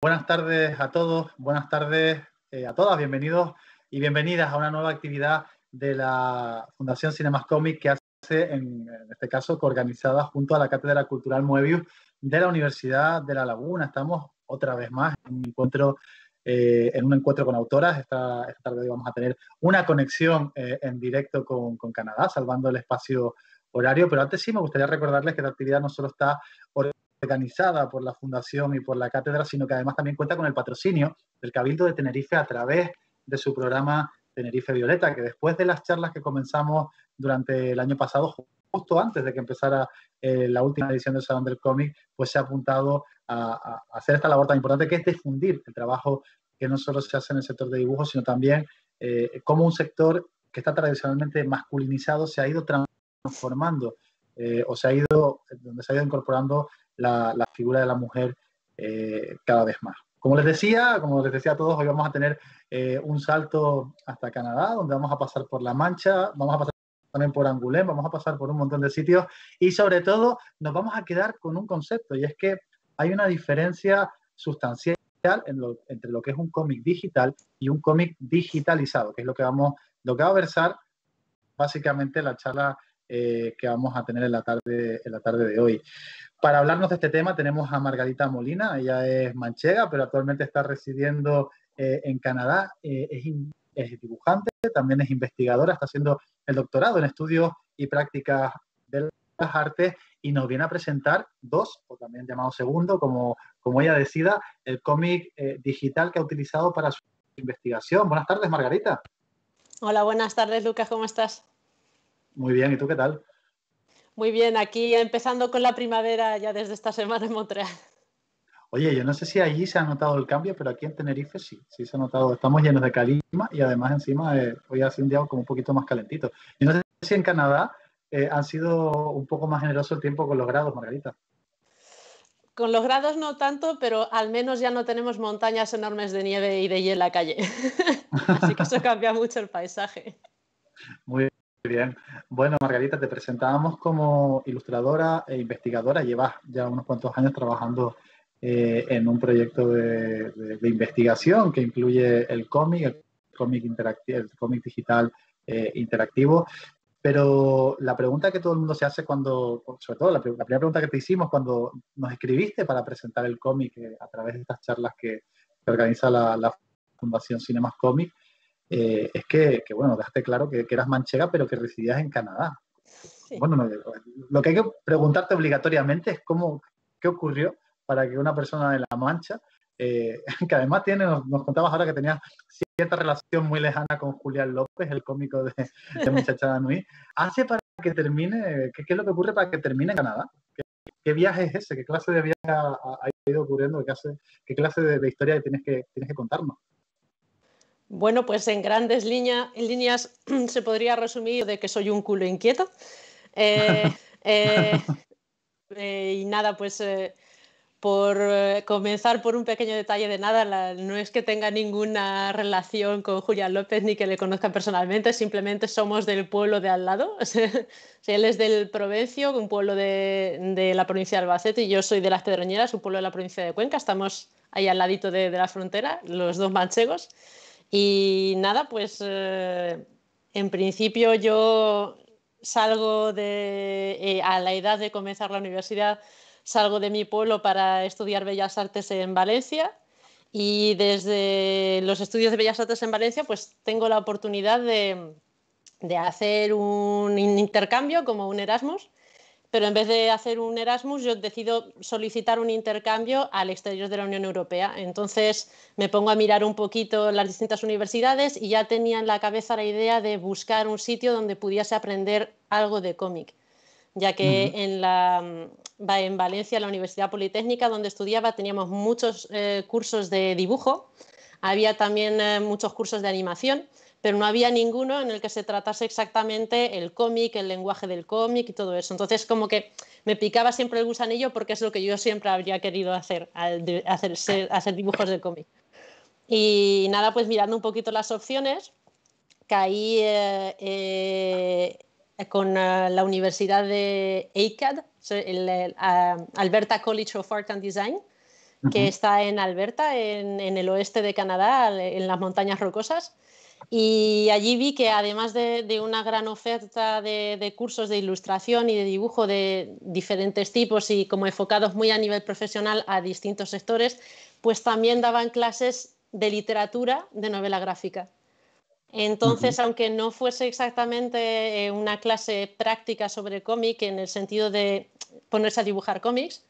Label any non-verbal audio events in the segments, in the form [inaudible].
Buenas tardes a todos, buenas tardes eh, a todas, bienvenidos y bienvenidas a una nueva actividad de la Fundación Cinemas Comic que hace, en, este caso, organizada junto a la Cátedra Cultural Muebius de la Universidad de La Laguna. Estamos otra vez más en un encuentro, eh, en un encuentro con autoras. Esta, tarde vamos a tener una conexión eh, en directo con, con Canadá, salvando el espacio horario, pero antes sí me gustaría recordarles que la actividad no solo está organizada por la Fundación y por la Cátedra, sino que además también cuenta con el patrocinio del Cabildo de Tenerife a través de su programa Tenerife Violeta, que después de las charlas que comenzamos durante el año pasado, justo antes de que empezara eh, la última edición de Salón del Cómic, pues se ha apuntado a, hacer esta labor tan importante que es difundir el trabajo que no solo se hace en el sector de dibujo, sino también eh, cómo un sector que está tradicionalmente masculinizado se ha ido transformando eh, o se ha ido, donde se ha ido incorporando la, figura de la mujer eh, cada vez más. Como les decía, como les decía a todos, hoy vamos a tener eh, un salto hasta Canadá, donde vamos a pasar por La Mancha, vamos a pasar también por Angoulême, vamos a pasar por un montón de sitios y sobre todo nos vamos a quedar con un concepto y es que hay una diferencia sustancial entre lo que es un cómic digital y un cómic digitalizado, que es lo que vamos, lo que va a versar básicamente la charla eh, que vamos a tener en la, tarde, en la tarde de hoy. Para hablarnos de este tema tenemos a Margarita Molina, ella es manchega, pero actualmente está residiendo eh, en Canadá, eh, es, es, dibujante, también es investigadora, está haciendo el doctorado en estudios y prácticas de las artes y nos viene a presentar dos, o también llamado segundo, como, como ella decida, el cómic digital que ha utilizado para su investigación. Buenas tardes, Margarita. Hola, buenas tardes, Lucas, ¿cómo estás? Muy bien, ¿y tú qué tal? Muy bien, aquí empezando con la primavera ya desde esta semana en Montreal. Oye, yo no sé si allí se ha notado el cambio, pero aquí en Tenerife sí, sí se ha notado. Estamos llenos de calima y además encima eh, hoy hace un día como un poquito más calentito. Yo no sé si en Canadá eh, han sido un poco más generoso el tiempo con los grados, Margarita. Con los grados no tanto, pero al menos ya no tenemos montañas enormes de nieve y de hielo en la calle. [laughs] Así que eso cambia mucho el paisaje. Muy bien. Bueno, Margarita, te presentábamos como ilustradora e investigadora. Llevas ya unos cuantos años trabajando eh, en un proyecto de, investigación que incluye el cómic, el cómic interactivo, el cómic digital eh, interactivo. Pero la pregunta que todo el mundo se hace cuando, sobre todo la, primera pregunta que te hicimos cuando nos escribiste para presentar el cómic eh, a través de estas charlas que, organiza la, la Fundación Cinemas Cómic, eh, es que, bueno, dejaste claro que, eras manchega, pero que residías en Canadá. Bueno, lo que hay que preguntarte obligatoriamente es cómo, qué ocurrió para que una persona de La Mancha, eh, [laughs] que además tiene, nos, contabas ahora que tenías cierta relación muy lejana con Julián López, el cómico de, de Muchachada Nui, hace para que termine, ¿qué, es lo que ocurre para que termine en Canadá? ¿Qué, viaje es ese? ¿Qué clase de viaje ha, ido ocurriendo? ¿Qué, clase de, de historia tienes que, tienes que contarnos? Bueno, pues en grandes líneas, en líneas [clears throat] se podría resumir de que soy un culo inquieto. Eh, [laughs] eh, eh, y nada, pues por comenzar por un pequeño detalle de nada, no es que tenga ninguna relación con Julián López ni que le conozca personalmente, simplemente somos del pueblo de al lado. [laughs] él es del Provencio, un pueblo de, la provincia de Albacete, y yo soy de Las Pedroñeras, un pueblo de la provincia de Cuenca. Estamos ahí al ladito de la frontera, los dos manchegos. Y nada, pues eh, en principio yo salgo de, eh, a la edad de comenzar la universidad, salgo de mi pueblo para estudiar Bellas Artes en Valencia. Y desde los estudios de Bellas Artes en Valencia, pues tengo la oportunidad de hacer un intercambio como un Erasmus pero en vez de hacer un Erasmus, yo decido solicitar un intercambio al exterior de la Unión Europea. Entonces me pongo a mirar un poquito las distintas universidades y ya tenía en la cabeza la idea de buscar un sitio donde pudiese aprender algo de cómic, ya que en, Valencia, la Universidad Politécnica, donde estudiaba, teníamos muchos eh, cursos de dibujo, había también eh, muchos cursos de animación pero no había ninguno en el que se tratase exactamente el cómic, el lenguaje del cómic y todo eso. Entonces, como que me picaba siempre el gusanillo porque es lo que yo siempre habría querido hacer, hacer, dibujos de cómic. Y nada, pues mirando un poquito las opciones, caí eh, eh, con eh, la Universidad de ACAD, el, Alberta College of Art and Design, que está en Alberta, en, el oeste de Canadá, en las montañas rocosas. Y allí vi que además de, una gran oferta de, cursos de ilustración y de dibujo de diferentes tipos y como enfocados muy a nivel profesional a distintos sectores, pues también daban clases de literatura de novela gráfica. Entonces, aunque no fuese exactamente eh, una clase práctica sobre cómic en el sentido de ponerse a dibujar cómics,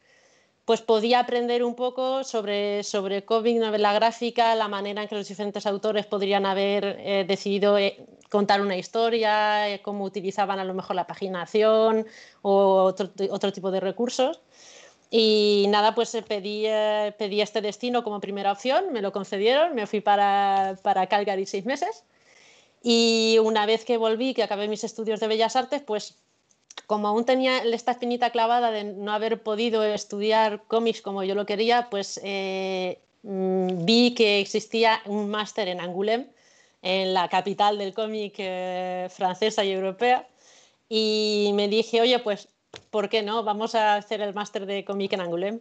pues podía aprender un poco sobre, sobre cómic, novela gráfica, la manera en que los diferentes autores podrían haber eh, decidido eh, contar una historia, eh, cómo utilizaban a lo mejor la paginación o otro, tipo de recursos. Y nada, pues pedí, pedí, este destino como primera opción, me lo concedieron, me fui para, para Calgary seis meses. Y una vez que volví, que acabé mis estudios de Bellas Artes, pues como aún tenía esta finita clavada de no haber podido estudiar cómics como yo lo quería, pues eh, mm, vi que existía un máster en Angoulême, en la capital del cómic eh, francesa y europea, y me dije, oye, pues, ¿por qué no? Vamos a hacer el máster de cómic en Angoulême.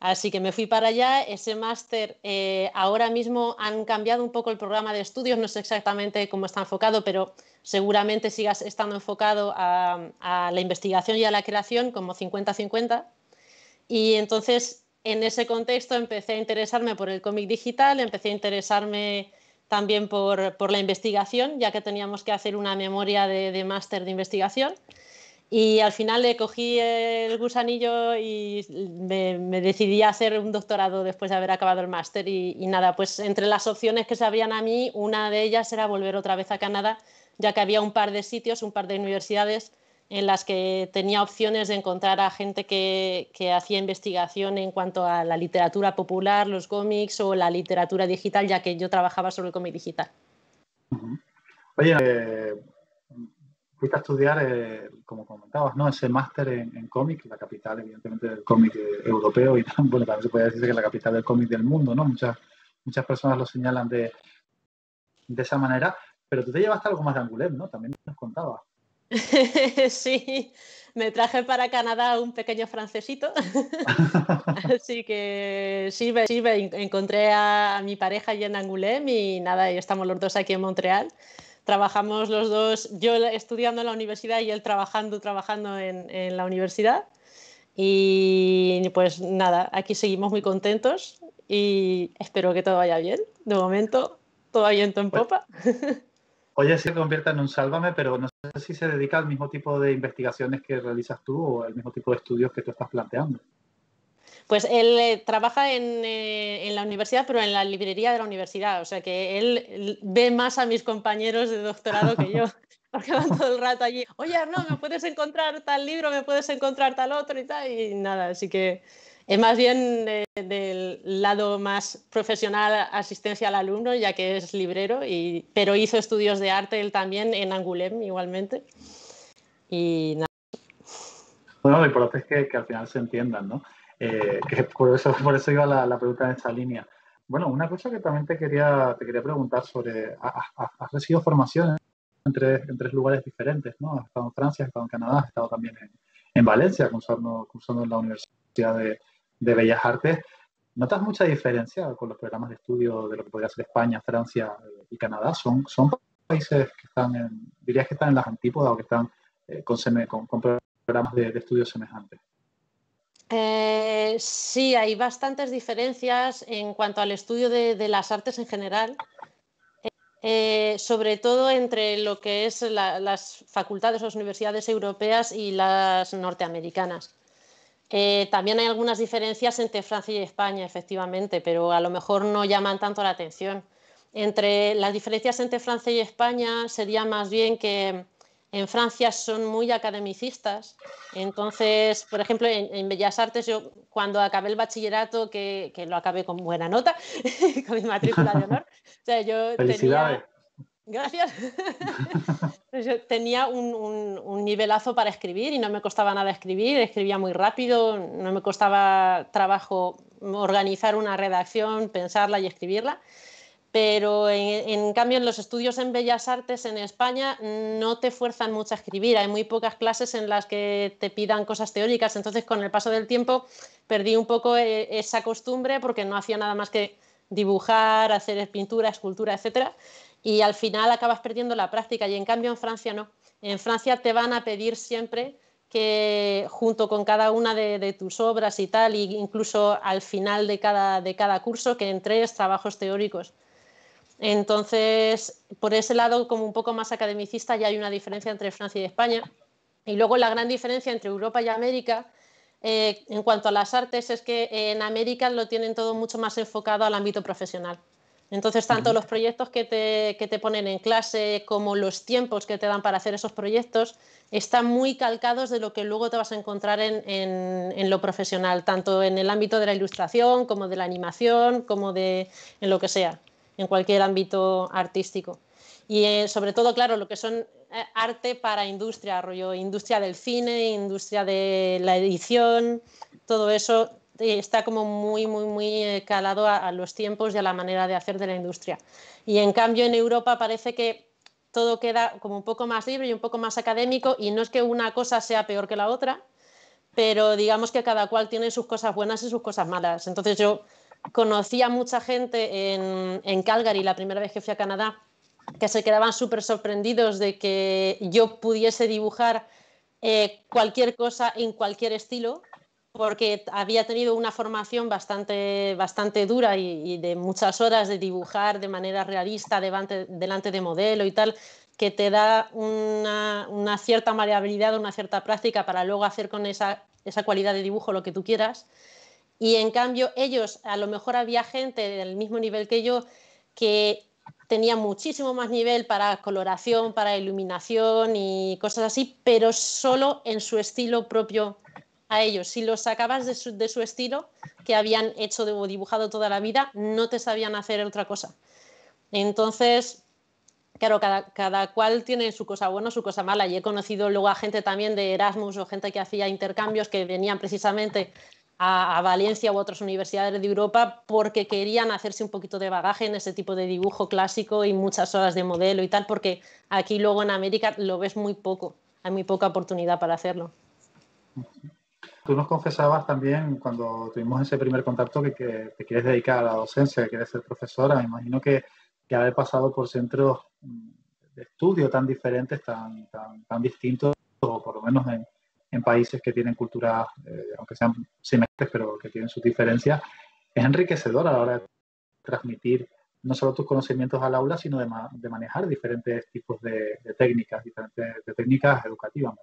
Así que me fui para allá, ese máster, eh, ahora mismo han cambiado un poco el programa de estudios, no sé exactamente cómo está enfocado, pero seguramente sigas estando enfocado a, la investigación y a la creación como 50-50. Y entonces, en ese contexto, empecé a interesarme por el cómic digital, empecé a interesarme también por, la investigación, ya que teníamos que hacer una memoria de máster de investigación. Y al final le cogí el gusanillo y me, decidí a hacer un doctorado después de haber acabado el máster. Y, nada, pues entre las opciones que se abrían a mí, una de ellas era volver otra vez a Canadá, ya que había un par de sitios, un par de universidades en las que tenía opciones de encontrar a gente que, que hacía investigación en cuanto a la literatura popular, los cómics o la literatura digital, ya que yo trabajaba sobre el cómic digital. Oye, eh, Fui a estudiar, eh, como comentabas, ¿no? ese máster en, cómic, la capital, evidentemente, del cómic eh, europeo y [laughs] bueno, también se puede decir que es la capital del cómic del mundo, ¿no? Muchas, muchas personas lo señalan de, de esa manera, pero tú te llevaste algo más de Angoulême, ¿no? También nos contabas. [laughs] sí, me traje para Canadá un pequeño francesito. [laughs] Así que sí, encontré a, mi pareja allí en Angoulême y nada, y estamos los dos aquí en Montreal trabajamos los dos, yo estudiando en la universidad y él trabajando, trabajando en, la universidad. Y pues nada, aquí seguimos muy contentos y espero que todo vaya bien. De momento, todo viento en popa. [laughs] Oye, se convierta en un sálvame, pero no sé si se dedica al mismo tipo de investigaciones que realizas tú o al mismo tipo de estudios que tú estás planteando. Pues él eh, trabaja eh, en, la universidad, pero en la librería de la universidad, o sea que él ve más a mis compañeros de doctorado que yo, [laughs] porque van todo el rato allí, oye, no, me puedes encontrar tal libro, me puedes encontrar tal otro y tal, y nada, así que es más bien del lado más profesional, asistencia al alumno, ya que es librero, pero hizo estudios de arte él también en Angoulême igualmente. Y nada. Bueno, lo importante es que, que al final se entiendan, ¿no? Eh, que por eso, [laughs] eso iba la, la, pregunta en esta línea. Bueno, una cosa que también te quería, te quería preguntar sobre, has, recibido formación en tres, lugares diferentes, ¿no? Has estado en Francia, has estado en Canadá, has estado también en, en Valencia, cursando, cursando, en la Universidad de, de, Bellas Artes. ¿Notas mucha diferencia con los programas de estudio de lo que podría ser España, Francia eh, y Canadá? ¿Son, son países que están, en, que están en las antípodas o que están eh, con, con, programas de, de estudio semejantes? Eh, sí, hay bastantes diferencias en cuanto al estudio de, las artes en general, eh, sobre todo entre lo que es las facultades o las universidades europeas y las norteamericanas. Eh, también hay algunas diferencias entre Francia y España, efectivamente, pero a lo mejor no llaman tanto la atención. Entre las diferencias entre Francia y España sería más bien que en Francia son muy academicistas. Entonces, por ejemplo, en, Bellas Artes, yo cuando acabé el bachillerato, que, lo acabé con buena nota, [laughs] con mi matrícula de honor, o sea, yo Tenía... Gracias. [laughs] tenía un, un, nivelazo para escribir y no me costaba nada escribir, escribía muy rápido, no me costaba trabajo organizar una redacción, pensarla y escribirla pero en, cambio en los estudios en Bellas Artes en España no te fuerzan mucho a escribir, hay muy pocas clases en las que te pidan cosas teóricas, entonces con el paso del tiempo perdí un poco eh, esa costumbre porque no hacía nada más que dibujar, hacer pintura, escultura, etcétera, y al final acabas perdiendo la práctica y en cambio en Francia no. En Francia te van a pedir siempre que junto con cada una de, tus obras y tal, e incluso al final de cada, de cada curso, que entregues trabajos teóricos. Entonces, por ese lado, como un poco más academicista, ya hay una diferencia entre Francia y España. Y luego la gran diferencia entre Europa y América, eh, en cuanto a las artes, es que en América lo tienen todo mucho más enfocado al ámbito profesional. Entonces, tanto los proyectos que te, ponen en clase como los tiempos que te dan para hacer esos proyectos están muy calcados de lo que luego te vas a encontrar en, lo profesional, tanto en el ámbito de la ilustración como de la animación, como de en lo que sea en cualquier ámbito artístico. Y eh, sobre todo, claro, lo que son eh, arte para industria, rollo industria del cine, industria de la edición, todo eso eh, está como muy, muy, muy calado a, los tiempos y a la manera de hacer de la industria. Y en cambio en Europa parece que todo queda como un poco más libre y un poco más académico y no es que una cosa sea peor que la otra, pero digamos que cada cual tiene sus cosas buenas y sus cosas malas. Entonces yo conocí mucha gente en, Calgary la primera vez que fui a Canadá que se quedaban súper sorprendidos de que yo pudiese dibujar eh, cualquier cosa en cualquier estilo, porque había tenido una formación bastante, bastante dura y, de muchas horas de dibujar de manera realista delante, de modelo y tal, que te da una, cierta maleabilidad, una cierta práctica para luego hacer con esa, esa cualidad de dibujo lo que tú quieras. Y en cambio ellos, a lo mejor había gente del mismo nivel que yo que tenía muchísimo más nivel para coloración, para iluminación y cosas así, pero solo en su estilo propio a ellos. Si los sacabas de su, estilo, que habían hecho o dibujado toda la vida, no te sabían hacer otra cosa. Entonces, claro, cada, cada, cual tiene su cosa buena, su cosa mala. Y he conocido luego a gente también de Erasmus o gente que hacía intercambios que venían precisamente a, Valencia u otras universidades de Europa porque querían hacerse un poquito de bagaje en ese tipo de dibujo clásico y muchas horas de modelo y tal, porque aquí luego en América lo ves muy poco, hay muy poca oportunidad para hacerlo. Tú nos confesabas también cuando tuvimos ese primer contacto que, te quieres dedicar a la docencia, que quieres ser profesora. Me imagino que, haber pasado por centros de estudio tan diferentes, tan, tan, tan distintos, o por lo menos en, en países que tienen culturas, eh, aunque sean semejantes, pero que tienen sus diferencias, es enriquecedor a la hora de transmitir no solo tus conocimientos al aula, sino de, manejar diferentes tipos de, técnicas, diferentes de técnicas educativas,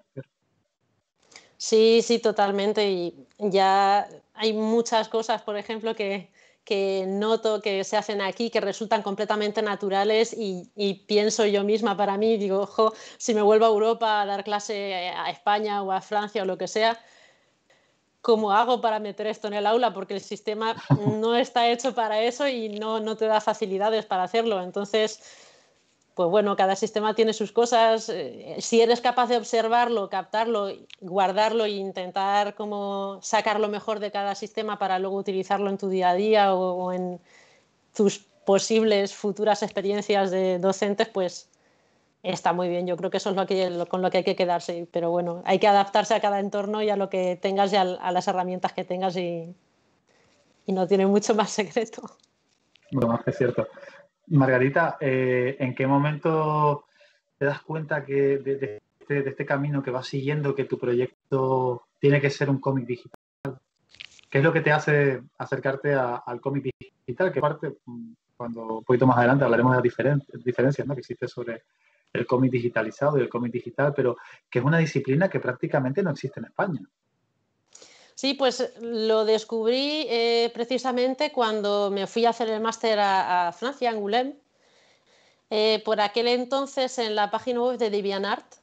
Sí, sí, totalmente. Y ya hay muchas cosas, por ejemplo, que, que noto que se hacen aquí, que resultan completamente naturales y, pienso yo misma para mí, digo, ojo, si me vuelvo a Europa a dar clase a España o a Francia o lo que sea, ¿cómo hago para meter esto en el aula? Porque el sistema [laughs] no está hecho para eso y no, no te da facilidades para hacerlo. Entonces, pues bueno, cada sistema tiene sus cosas. Eh, si eres capaz de observarlo, captarlo, guardarlo e intentar como sacar lo mejor de cada sistema para luego utilizarlo en tu día a día o, en tus posibles futuras experiencias de docentes, pues está muy bien. Yo creo que eso es lo con lo que hay que quedarse. Pero bueno, hay que adaptarse a cada entorno y a lo que tengas y a, las herramientas que tengas y, y no tiene mucho más secreto. No, es cierto. Margarita, eh, ¿en qué momento te das cuenta que este, de, este, camino que vas siguiendo, que tu proyecto tiene que ser un cómic digital? ¿Qué es lo que te hace acercarte al cómic digital? Que parte, mm, cuando un poquito más adelante hablaremos de las diferencias que existe sobre el cómic digitalizado y el cómic digital, pero que es una disciplina que prácticamente no existe en España. Sí, pues lo descubrí eh, precisamente cuando me fui a hacer el máster a, Francia, a Angoulême. Eh, por aquel entonces, en la página web de DeviantArt,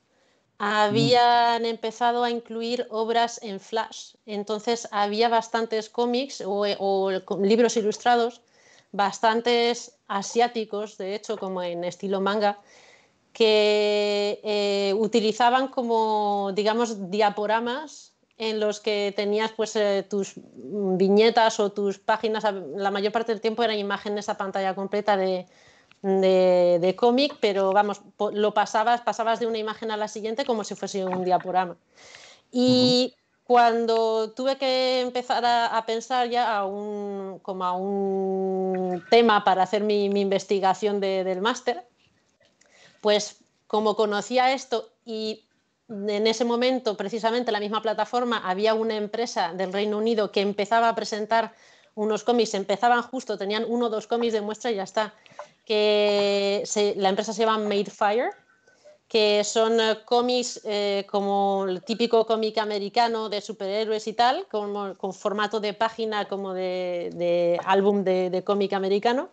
habían mm. empezado a incluir obras en flash. Entonces había bastantes cómics o, libros ilustrados, bastantes asiáticos, de hecho, como en estilo manga, que eh, utilizaban como, digamos, diaporamas en los que tenías pues eh, tus viñetas o tus páginas, la mayor parte del tiempo eran imágenes a pantalla completa de, cómic, pero vamos, lo pasabas, pasabas de una imagen a la siguiente como si fuese un diaporama. Y cuando tuve que empezar a, pensar ya a un, como a un tema para hacer mi, investigación del máster, pues como conocía esto y en ese momento, precisamente en la misma plataforma, había una empresa del Reino Unido que empezaba a presentar unos cómics, empezaban justo, tenían uno o dos cómics de muestra y ya está. Que la empresa se llama Made Fire, que son eh, cómics eh, como el típico cómic americano de superhéroes y tal, con, formato de página como de, álbum de cómic americano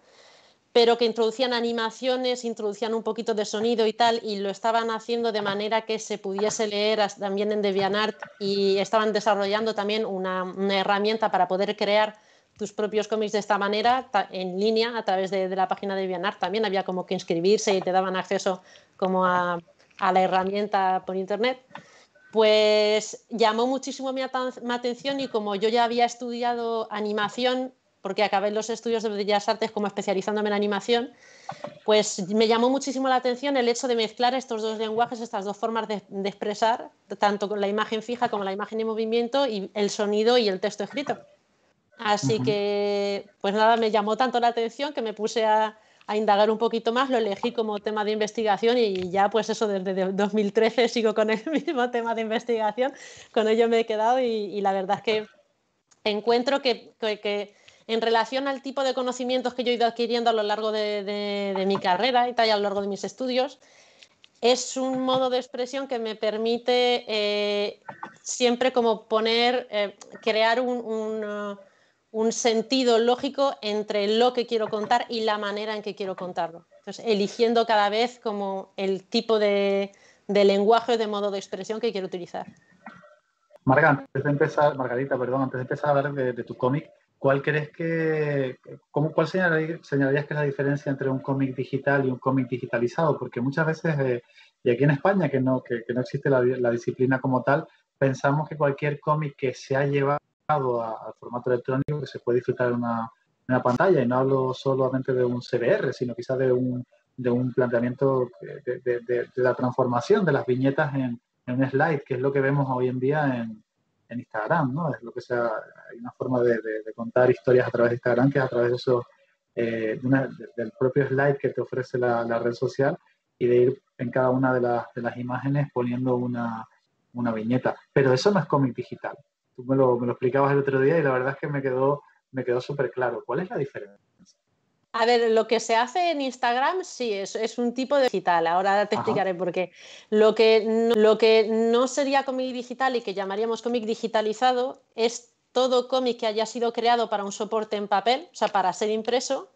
pero que introducían animaciones, introducían un poquito de sonido y tal, y lo estaban haciendo de manera que se pudiese leer también en DeviantArt y estaban desarrollando también una, herramienta para poder crear tus propios cómics de esta manera, en línea, a través de, la página de DeviantArt. También había como que inscribirse y te daban acceso como a la herramienta por internet pues llamó muchísimo mi, atención y como yo ya había estudiado animación, porque acabé los estudios de Bellas Artes como especializándome en animación, pues me llamó muchísimo la atención el hecho de mezclar estos dos lenguajes, estas dos formas de, expresar, tanto con la imagen fija como la imagen en movimiento y el sonido y el texto escrito. Así que, pues nada, me llamó tanto la atención que me puse a, indagar un poquito más, lo elegí como tema de investigación y ya pues eso desde 2013 sigo con el [laughs] mismo tema de investigación, con ello me he quedado y, la verdad es que encuentro que, que en relación al tipo de conocimientos que yo he ido adquiriendo a lo largo de, mi carrera y tal, a lo largo de mis estudios, es un modo de expresión que me permite eh, siempre como poner, eh, crear uh, un, sentido lógico entre lo que quiero contar y la manera en que quiero contarlo. Entonces, eligiendo cada vez como el tipo de, lenguaje o de modo de expresión que quiero utilizar. Marga, antes de empezar, Margarita, perdón, antes de empezar a hablar de, de tu cómic, ¿Cuál crees que, cómo, cuál señalarías, que es la diferencia entre un cómic digital y un cómic digitalizado? Porque muchas veces, eh, y aquí en España, que no, que, no existe la, disciplina como tal, pensamos que cualquier cómic que se ha llevado al formato electrónico, que se puede disfrutar en una, pantalla, y no hablo solamente de un CBR, sino quizás de un, de un planteamiento de, la transformación de las viñetas en, en un slide, que es lo que vemos hoy en día en, en Instagram, ¿no? Es lo que sea, hay una forma de, contar historias a través de Instagram que es a través de eso, eh, del propio slide que te ofrece la, red social y de ir en cada una de, las, imágenes poniendo una, viñeta. Pero eso no es cómic digital. Tú me lo, me explicabas el otro día y la verdad es que me quedó, me quedó súper claro. ¿Cuál es la diferencia? A ver, lo que se hace en Instagram sí es, un tipo de digital. Ahora te explicaré por qué. Lo que, no, sería cómic digital y que llamaríamos cómic digitalizado es todo cómic que haya sido creado para un soporte en papel, o sea, para ser impreso,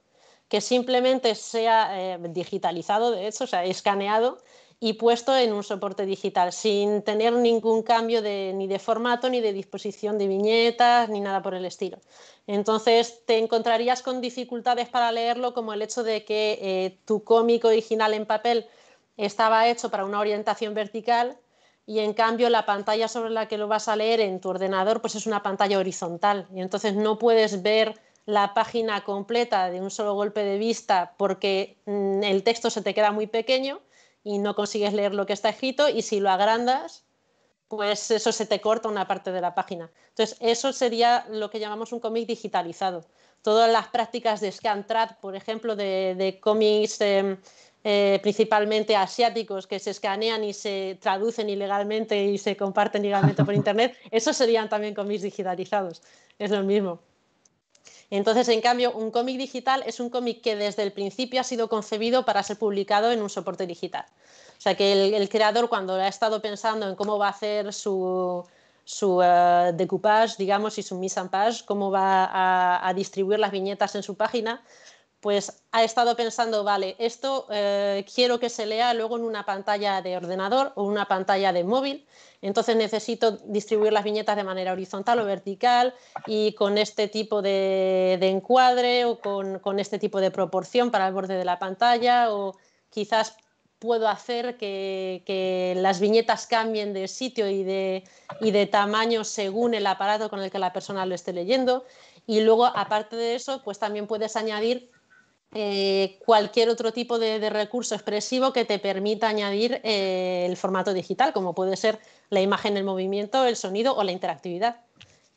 que simplemente sea eh, digitalizado, de hecho, o sea, escaneado y puesto en un soporte digital, sin tener ningún cambio de, ni de formato, ni de disposición de viñetas, ni nada por el estilo. Entonces te encontrarías con dificultades para leerlo, como el hecho de que eh, tu cómic original en papel estaba hecho para una orientación vertical y en cambio la pantalla sobre la que lo vas a leer en tu ordenador pues es una pantalla horizontal y entonces no puedes ver la página completa de un solo golpe de vista porque mm, el texto se te queda muy pequeño y no consigues leer lo que está escrito y si lo agrandas, pues eso se te corta una parte de la página. Entonces, eso sería lo que llamamos un cómic digitalizado. Todas las prácticas de ScanTrad, por ejemplo, de, cómics eh, eh, principalmente asiáticos que se escanean y se traducen ilegalmente y se comparten ilegalmente por [laughs] Internet, eso serían también cómics digitalizados. Es lo mismo. Entonces, en cambio, un cómic digital es un cómic que desde el principio ha sido concebido para ser publicado en un soporte digital. O sea que el, creador, cuando ha estado pensando en cómo va a hacer su, eh, decoupage, digamos, y su mise en page, cómo va a distribuir las viñetas en su página, pues ha estado pensando, vale, esto eh, quiero que se lea luego en una pantalla de ordenador o una pantalla de móvil, entonces necesito distribuir las viñetas de manera horizontal o vertical y con este tipo de, encuadre o con, este tipo de proporción para el borde de la pantalla o quizás puedo hacer que, las viñetas cambien de sitio y de, y de tamaño según el aparato con el que la persona lo esté leyendo. Y luego, aparte de eso, pues también puedes añadir eh, cualquier otro tipo de, recurso expresivo que te permita añadir eh, el formato digital, como puede ser la imagen, el movimiento, el sonido o la interactividad,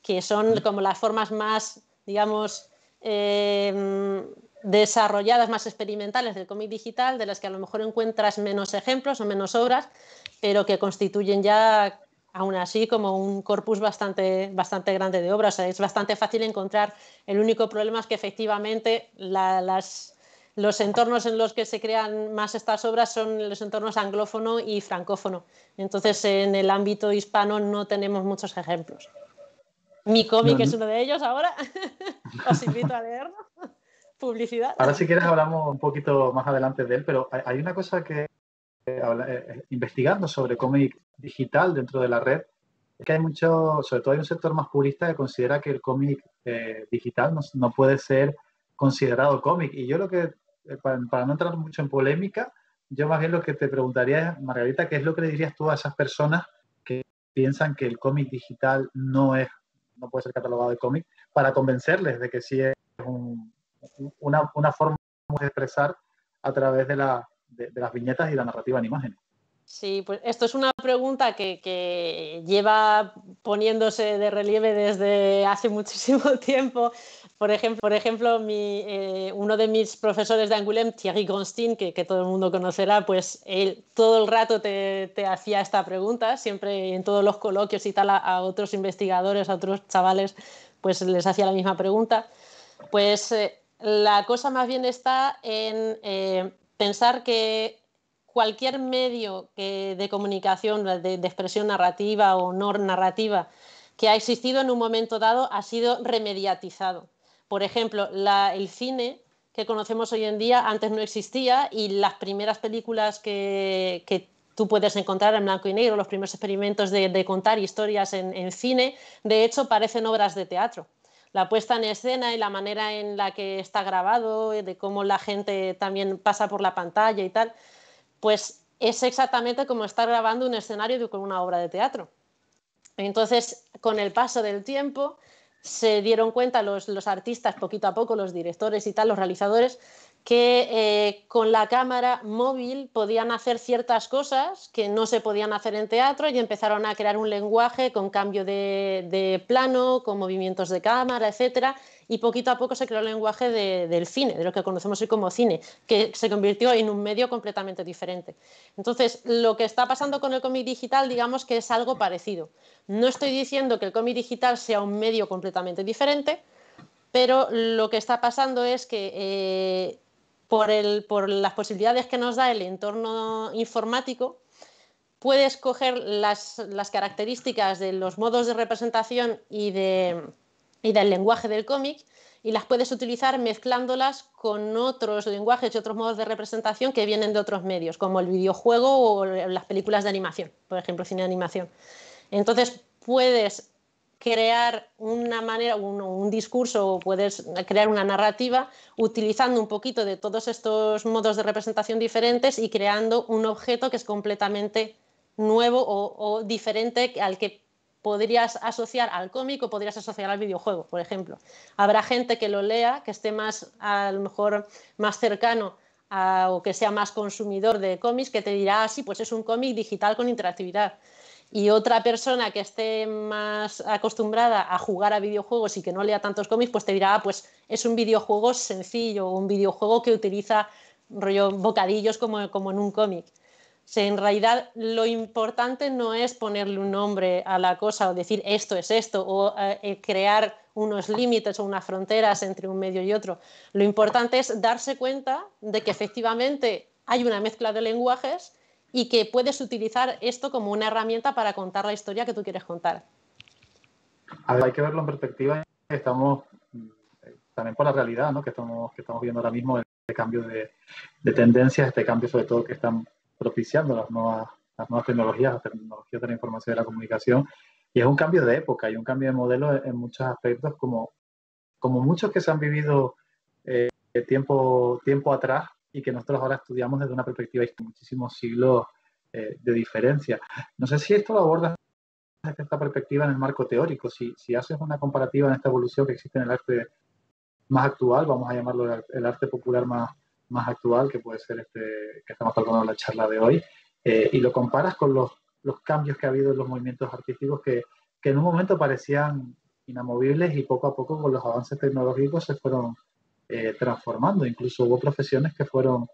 que son mm. como las formas más, digamos, eh, desarrolladas, más experimentales del cómic digital, de las que a lo mejor encuentras menos ejemplos o menos obras, pero que constituyen ya aún así como un corpus bastante, bastante grande de obras. es bastante fácil encontrar. El único problema es que efectivamente los entornos en los que se crean más estas obras son los entornos anglófono y francófono. Entonces en el ámbito hispano no tenemos muchos ejemplos. Mi cómic es uno de ellos ahora. [laughs] Os invito a leerlo. [laughs] Publicidad. Ahora si quieres hablamos un poquito más adelante de él, pero hay una cosa que eh, eh, investigando sobre cómic digital dentro de la red, es que hay mucho, sobre todo hay un sector más purista que considera que el cómic eh, digital no, puede ser considerado cómic. Y yo lo que, para, no entrar mucho en polémica, yo más bien lo que te preguntaría es, Margarita, ¿qué es lo que le dirías tú a esas personas que piensan que el cómic digital no es, no puede ser catalogado de cómic, para convencerles de que sí es una, una forma de expresar a través de la, de, las viñetas y la narrativa en imágenes. Sí, pues esto es una pregunta que, lleva poniéndose de relieve desde hace [laughs] muchísimo tiempo. Por ejemplo, por ejemplo mi, eh, uno de mis profesores de Angoulême, Thierry Gonstein, que, todo el mundo conocerá, pues él todo el rato te, hacía esta pregunta, siempre en todos los coloquios y tal, a, otros investigadores, a otros chavales, pues les hacía la misma pregunta. Pues eh, la cosa más bien está en... Eh, pensar que cualquier medio de comunicación, de, expresión narrativa o no narrativa, que ha existido en un momento dado, ha sido remediatizado. Por ejemplo, el cine que conocemos hoy en día antes no existía y las primeras películas que, tú puedes encontrar en blanco y negro, los primeros experimentos de, contar historias en, cine, de hecho parecen obras de teatro la puesta en escena y la manera en la que está grabado, eh, de cómo la gente también pasa por la pantalla y tal, pues es exactamente como estar grabando un escenario con una obra de teatro. Entonces, con el paso del tiempo, se dieron cuenta los, los artistas, poquito a poco, los directores y tal, los realizadores, que eh, con la cámara móvil podían hacer ciertas cosas que no se podían hacer en teatro y empezaron a crear un lenguaje con cambio de, plano, con movimientos de cámara, etc. y poquito a poco se creó el lenguaje del cine, de lo que conocemos hoy como cine, que se convirtió en un medio completamente diferente. Entonces, lo que está pasando con el cómic digital, digamos que es algo parecido. No estoy diciendo que el cómic digital sea un medio completamente diferente, pero lo que está pasando es que eh, por, las posibilidades que nos da el entorno informático, puedes coger las, características de los modos de representación y, de, y del lenguaje del cómic y las puedes utilizar mezclándolas con otros lenguajes y otros modos de representación que vienen de otros medios, como el videojuego o las películas de animación, por ejemplo, cine de animación. Entonces puedes crear una manera, un, un discurso o puedes crear una narrativa utilizando un poquito de todos estos modos de representación diferentes y creando un objeto que es completamente nuevo o, diferente al que podrías asociar al cómic o podrías asociar al videojuego, por ejemplo. Habrá gente que lo lea, que esté más, a mejor, más cercano o que sea más consumidor de cómics, que te dirá, ah, sí, pues es un cómic digital con interactividad y otra persona que esté más acostumbrada a jugar a videojuegos y que no lea tantos cómics, pues te dirá, ah, pues es un videojuego sencillo, un videojuego que utiliza rollo bocadillos como, como en un cómic. en realidad lo importante no es ponerle un nombre a la cosa o decir esto es esto o eh, eh, crear unos límites o unas fronteras entre un medio y otro. Lo importante es darse cuenta de que efectivamente hay una mezcla de lenguajes y que puedes utilizar esto como una herramienta para contar la historia que tú quieres contar. hay que verlo en perspectiva. Estamos mm, también por la realidad ¿no? que, estamos, que estamos viendo ahora mismo, este cambio de, de tendencias, este cambio sobre todo que están propiciando las nuevas, nuevas tecnologías, la tecnologías de la información y de la comunicación. Y es un cambio de época y un cambio de modelo en, muchos aspectos, como, como muchos que se han vivido eh, tiempo, tiempo atrás, y que nosotros ahora estudiamos desde una perspectiva de muchísimos siglos eh, de diferencia. No sé si esto lo abordas desde esta perspectiva en el marco teórico, si, si haces una comparativa en esta evolución que existe en el arte más actual, vamos a llamarlo el, arte popular más, más actual, que puede ser este que estamos hablando en la charla de hoy, eh, y lo comparas con los, los, cambios que ha habido en los movimientos artísticos que, que en un momento parecían inamovibles y poco a poco con los avances tecnológicos se fueron eh, transformando. Incluso hubo profesiones que fueron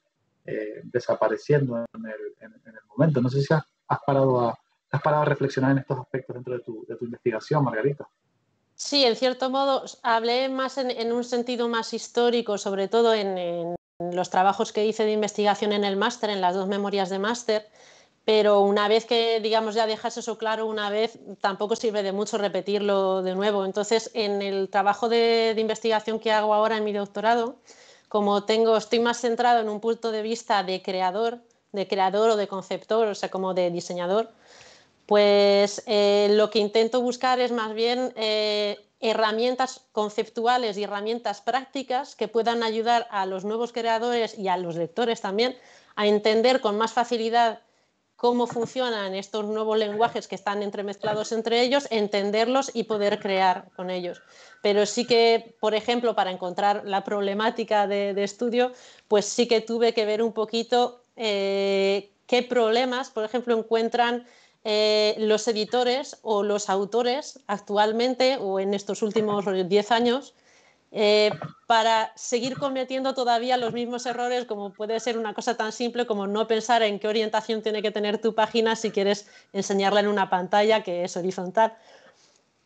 eh, desapareciendo en el, momento. No sé si has, parado a, reflexionar en estos aspectos dentro de tu, investigación, Margarita. Sí, en cierto modo hablé más en un sentido más histórico, sobre todo en, los trabajos que hice de investigación en el máster, en las dos memorias de máster, pero una vez que, digamos, ya dejas eso claro una vez, tampoco sirve de mucho repetirlo de nuevo. Entonces, en el trabajo de, investigación que hago ahora en mi doctorado, como tengo, estoy más centrado en un punto de vista de creador, de creador o de conceptor, o sea, como de diseñador, pues eh, lo que intento buscar es más bien eh, herramientas conceptuales y herramientas prácticas que puedan ayudar a los nuevos creadores y a los lectores también a entender con más facilidad cómo funcionan estos nuevos lenguajes que están entremezclados entre ellos, entenderlos y poder crear con ellos. Pero sí que, por ejemplo, para encontrar la problemática de, estudio, pues sí que tuve que ver un poquito eh, qué problemas, por ejemplo, encuentran eh, los editores o los autores actualmente o en estos últimos 10 años eh, para seguir cometiendo todavía los mismos errores, como puede ser una cosa tan simple como no pensar en qué orientación tiene que tener tu página si quieres enseñarla en una pantalla que es horizontal.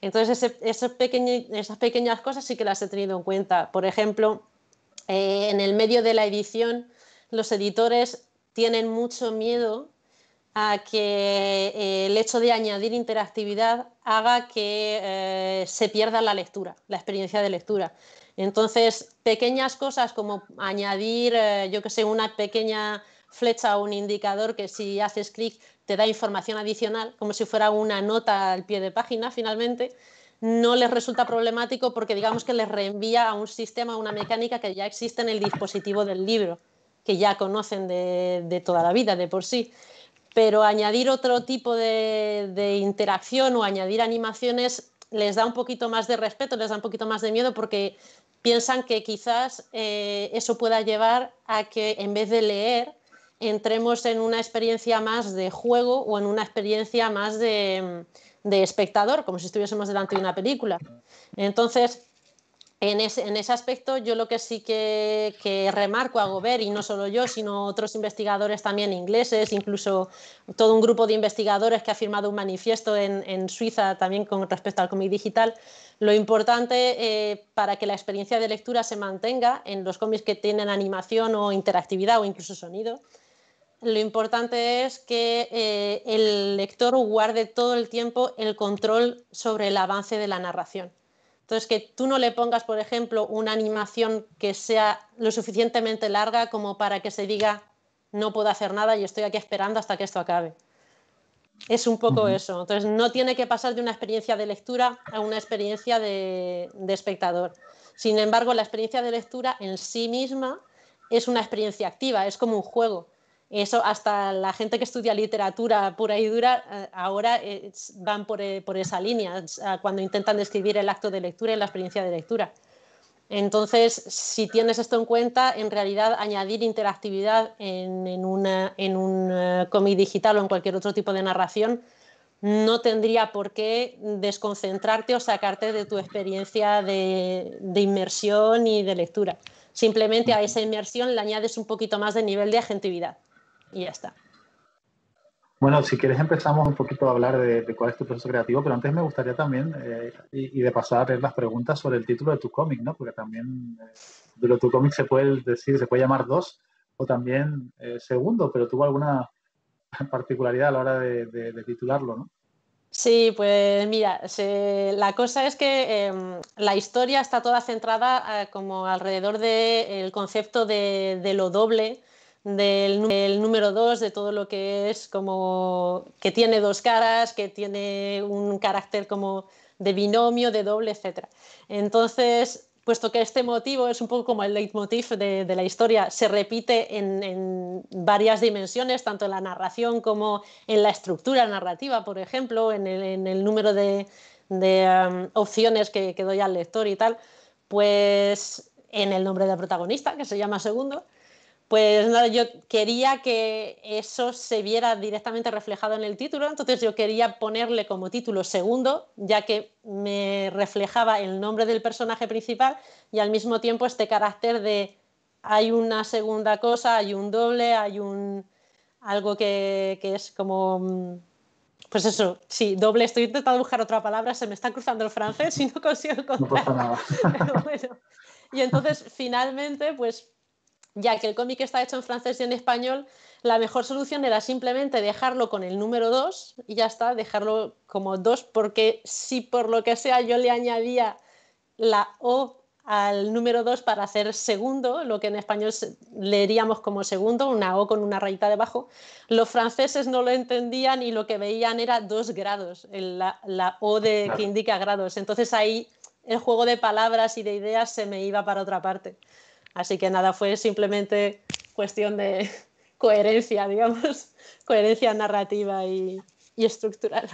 Entonces, esas pequeñas cosas sí que las he tenido en cuenta. Por ejemplo, eh, en el medio de la edición, los editores tienen mucho miedo a que eh, el hecho de añadir interactividad haga que eh, se pierda la lectura, la experiencia de lectura. Entonces, pequeñas cosas como añadir, eh, yo que sé, una pequeña flecha o un indicador que si haces clic te da información adicional, como si fuera una nota al pie de página finalmente, no les resulta problemático porque digamos que les reenvía a un sistema, a una mecánica que ya existe en el dispositivo del libro, que ya conocen de toda la vida, de por sí pero añadir otro tipo de, interacción o añadir animaciones les da un poquito más de respeto, les da un poquito más de miedo porque piensan que quizás eh, eso pueda llevar a que en vez de leer entremos en una experiencia más de juego o en una experiencia más de, de espectador, como si estuviésemos delante de una película. Entonces, en ese, aspecto, yo lo que sí que, remarco a Gobert, y no solo yo, sino otros investigadores también ingleses, incluso todo un grupo de investigadores que ha firmado un manifiesto en, Suiza también con respecto al cómic digital, lo importante eh, para que la experiencia de lectura se mantenga en los cómics que tienen animación o interactividad o incluso sonido, lo importante es que eh, el lector guarde todo el tiempo el control sobre el avance de la narración entonces, que tú no le pongas, por ejemplo, una animación que sea lo suficientemente larga como para que se diga, no puedo hacer nada y estoy aquí esperando hasta que esto acabe. Es un poco eso. Entonces, no tiene que pasar de una experiencia de lectura a una experiencia de espectador. Sin embargo, la experiencia de lectura en sí misma es una experiencia activa, es como un juego. Eso hasta la gente que estudia literatura pura y dura eh, ahora van por, eh, por, esa línea cuando intentan describir el acto de lectura y la experiencia de lectura. Entonces, si tienes esto en cuenta, en realidad añadir interactividad en, en, en un eh, cómic digital o en cualquier otro tipo de narración no tendría por qué desconcentrarte o sacarte de tu experiencia de, de, inmersión y de lectura. Simplemente a esa inmersión le añades un poquito más de nivel de agentividad y ya está. Bueno, si quieres empezamos un poquito a hablar de, cuál es tu proceso creativo, pero antes me gustaría también, eh, y, de pasar a las preguntas sobre el título de tu cómic, ¿no? Porque también eh, lo de tu cómic se puede decir, se puede llamar dos o también eh, segundo, pero tuvo alguna [laughs] particularidad a la hora de, titularlo, ¿no? Sí, pues mira, la cosa es que em, la historia está toda centrada como alrededor del el concepto de, de, lo doble del, número dos, de todo lo que es como que tiene dos caras, que tiene un carácter como de binomio, de doble, etc. Entonces, puesto que este motivo es un poco como el leitmotiv de, la historia, se repite en, varias dimensiones, tanto en la narración como en la estructura narrativa, por ejemplo, en el, número de, um, opciones que, que doy al lector y tal, pues en el nombre del protagonista, que se llama Segundo, pues nada, yo quería que eso se viera directamente reflejado en el título, entonces yo quería ponerle como título segundo, ya que me reflejaba el nombre del personaje principal y al mismo tiempo este carácter de hay una segunda cosa, hay un doble, hay un algo que, es como mm, pues eso, sí, doble. Estoy intentando buscar otra palabra, se me está cruzando el francés y no consigo encontrar. No nada. [laughs] y entonces, finalmente, pues ya que el cómic está hecho en francés y en español, la mejor solución era simplemente dejarlo con el número 2 y ya está, dejarlo como 2, porque si por lo que sea yo le añadía la O al número 2 para hacer segundo, lo que en español leeríamos como segundo, una O con una rayita debajo, los franceses no lo entendían y lo que veían era dos grados, la, O que indica grados. Entonces ahí el juego de palabras y de ideas se me iba para otra parte. Así que nada, fue simplemente cuestión de [laughs] coherencia, digamos, [laughs] coherencia narrativa y, estructural.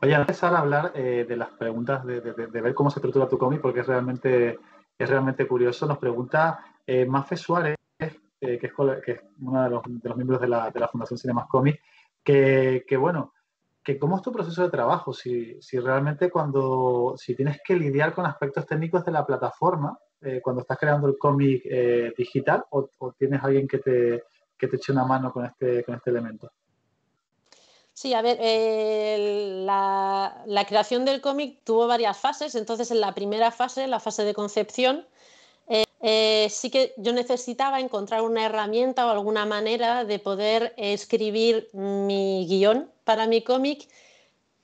Voy a empezar a hablar eh, de las preguntas, de, ver cómo se estructura tu cómic, porque es realmente, es realmente curioso. Nos pregunta eh, Suárez, eh, que, es, que, es, uno de los, miembros de la, Fundación Cinemas Cómic, que, bueno, que cómo es tu proceso de trabajo, si, realmente cuando, si tienes que lidiar con aspectos técnicos de la plataforma, eh, cuando estás creando el cómic eh, digital o, tienes alguien que te, eche una mano con este, este elemento? Sí, a ver, eh, la, creación del cómic tuvo varias fases. Entonces, en la primera fase, la fase de concepción, sí que yo necesitaba encontrar una herramienta o alguna manera de poder escribir mi guión para mi cómic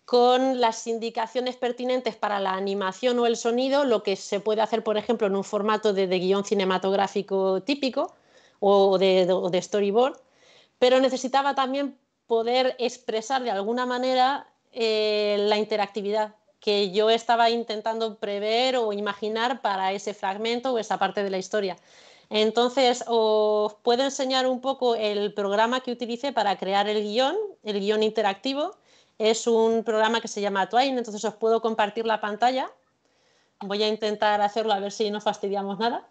con las indicaciones pertinentes para la animación o el sonido, lo que se puede hacer, por ejemplo, en un formato de, guión cinematográfico típico o de, storyboard, pero necesitaba también poder expresar de alguna manera eh, la interactividad que yo estaba intentando prever o imaginar para ese fragmento o esa parte de la historia. Entonces, os puedo enseñar un poco el programa que utilicé para crear el guión, el guión interactivo, es un programa que se llama Twine, entonces os puedo compartir la pantalla. Voy a intentar hacerlo a ver si no fastidiamos nada.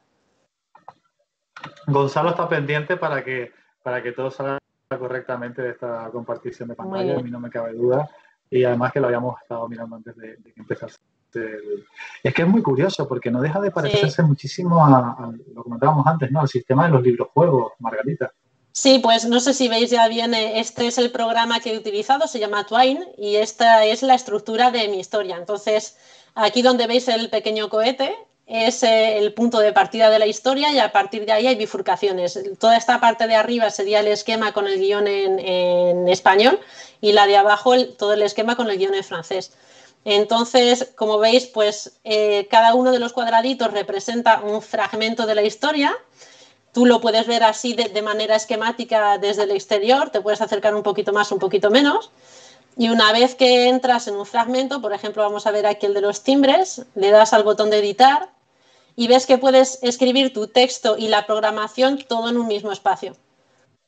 Gonzalo está pendiente para que, para que todo salga correctamente de esta compartición de pantalla, a mí no me cabe duda. Y además que lo habíamos estado mirando antes de, de que empezase. Es que es muy curioso porque no deja de parecerse muchísimo a, lo lo comentábamos antes, ¿no? El sistema de los libros juegos, Margarita. Sí, pues no sé si veis ya bien, este es el programa que he utilizado, se llama Twine y esta es la estructura de mi historia. Entonces, aquí donde veis el pequeño cohete es eh, el punto de partida de la historia y a partir de ahí hay bifurcaciones. Toda esta parte de arriba sería el esquema con el guión en, español y la de abajo todo el esquema con el guión en francés. Entonces, como veis, pues eh, cada uno de los cuadraditos representa un fragmento de la historia tú lo puedes ver así de, manera esquemática desde el exterior, te puedes acercar un poquito más, un poquito menos. Y una vez que entras en un fragmento, por ejemplo, vamos a ver aquí el de los timbres, le das al botón de editar y ves que puedes escribir tu texto y la programación todo en un mismo espacio.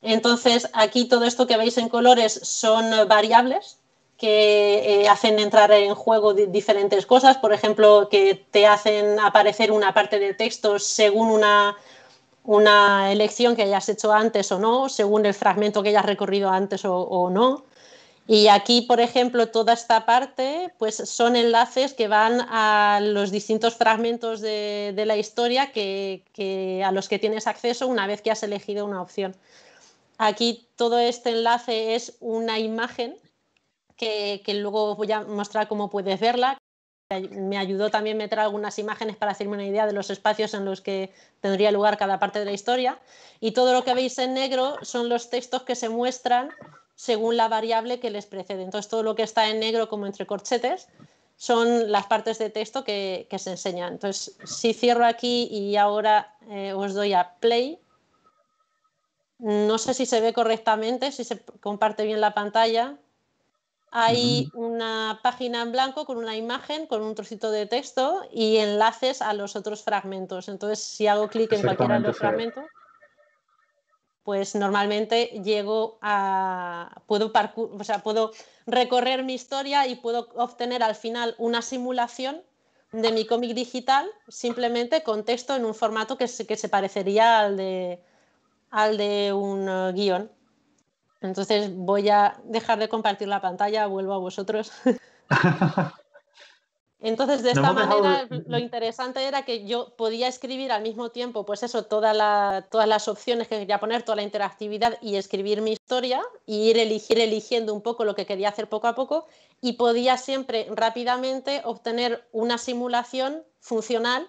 Entonces, aquí todo esto que veis en colores son variables que eh, hacen entrar en juego diferentes cosas, por ejemplo, que te hacen aparecer una parte del texto según una, una elección que hayas hecho antes o no, según el fragmento que hayas recorrido antes o, no. Y aquí, por ejemplo, toda esta parte, pues son enlaces que van a los distintos fragmentos de, la historia que, a los que tienes acceso una vez que has elegido una opción. Aquí todo este enlace es una imagen que, que luego voy a mostrar cómo puedes verla, me ayudó también meter algunas imágenes para hacerme una idea de los espacios en los que tendría lugar cada parte de la historia. Y todo lo que veis en negro son los textos que se muestran según la variable que les precede. Entonces, todo lo que está en negro como entre corchetes son las partes de texto que, se enseñan. Entonces, si cierro aquí y ahora eh, os doy a play, no sé si se ve correctamente, si se comparte bien la pantalla hay una página en blanco con una imagen, con un trocito de texto y enlaces a los otros fragmentos. Entonces, si hago clic en cualquiera de los fragmentos, pues normalmente llego a... Puedo, puedo recorrer mi historia y puedo obtener al final una simulación de mi cómic digital simplemente con texto en un formato que se, parecería al de, al de un eh, guión. Entonces voy a dejar de compartir la pantalla, vuelvo a vosotros. [laughs] Entonces, de esta manera, lo interesante era que yo podía escribir al mismo tiempo, pues eso, todas las opciones que quería poner, toda la interactividad y escribir mi historia y ir, elegir, eligiendo un poco lo que quería hacer poco a poco y podía siempre rápidamente obtener una simulación funcional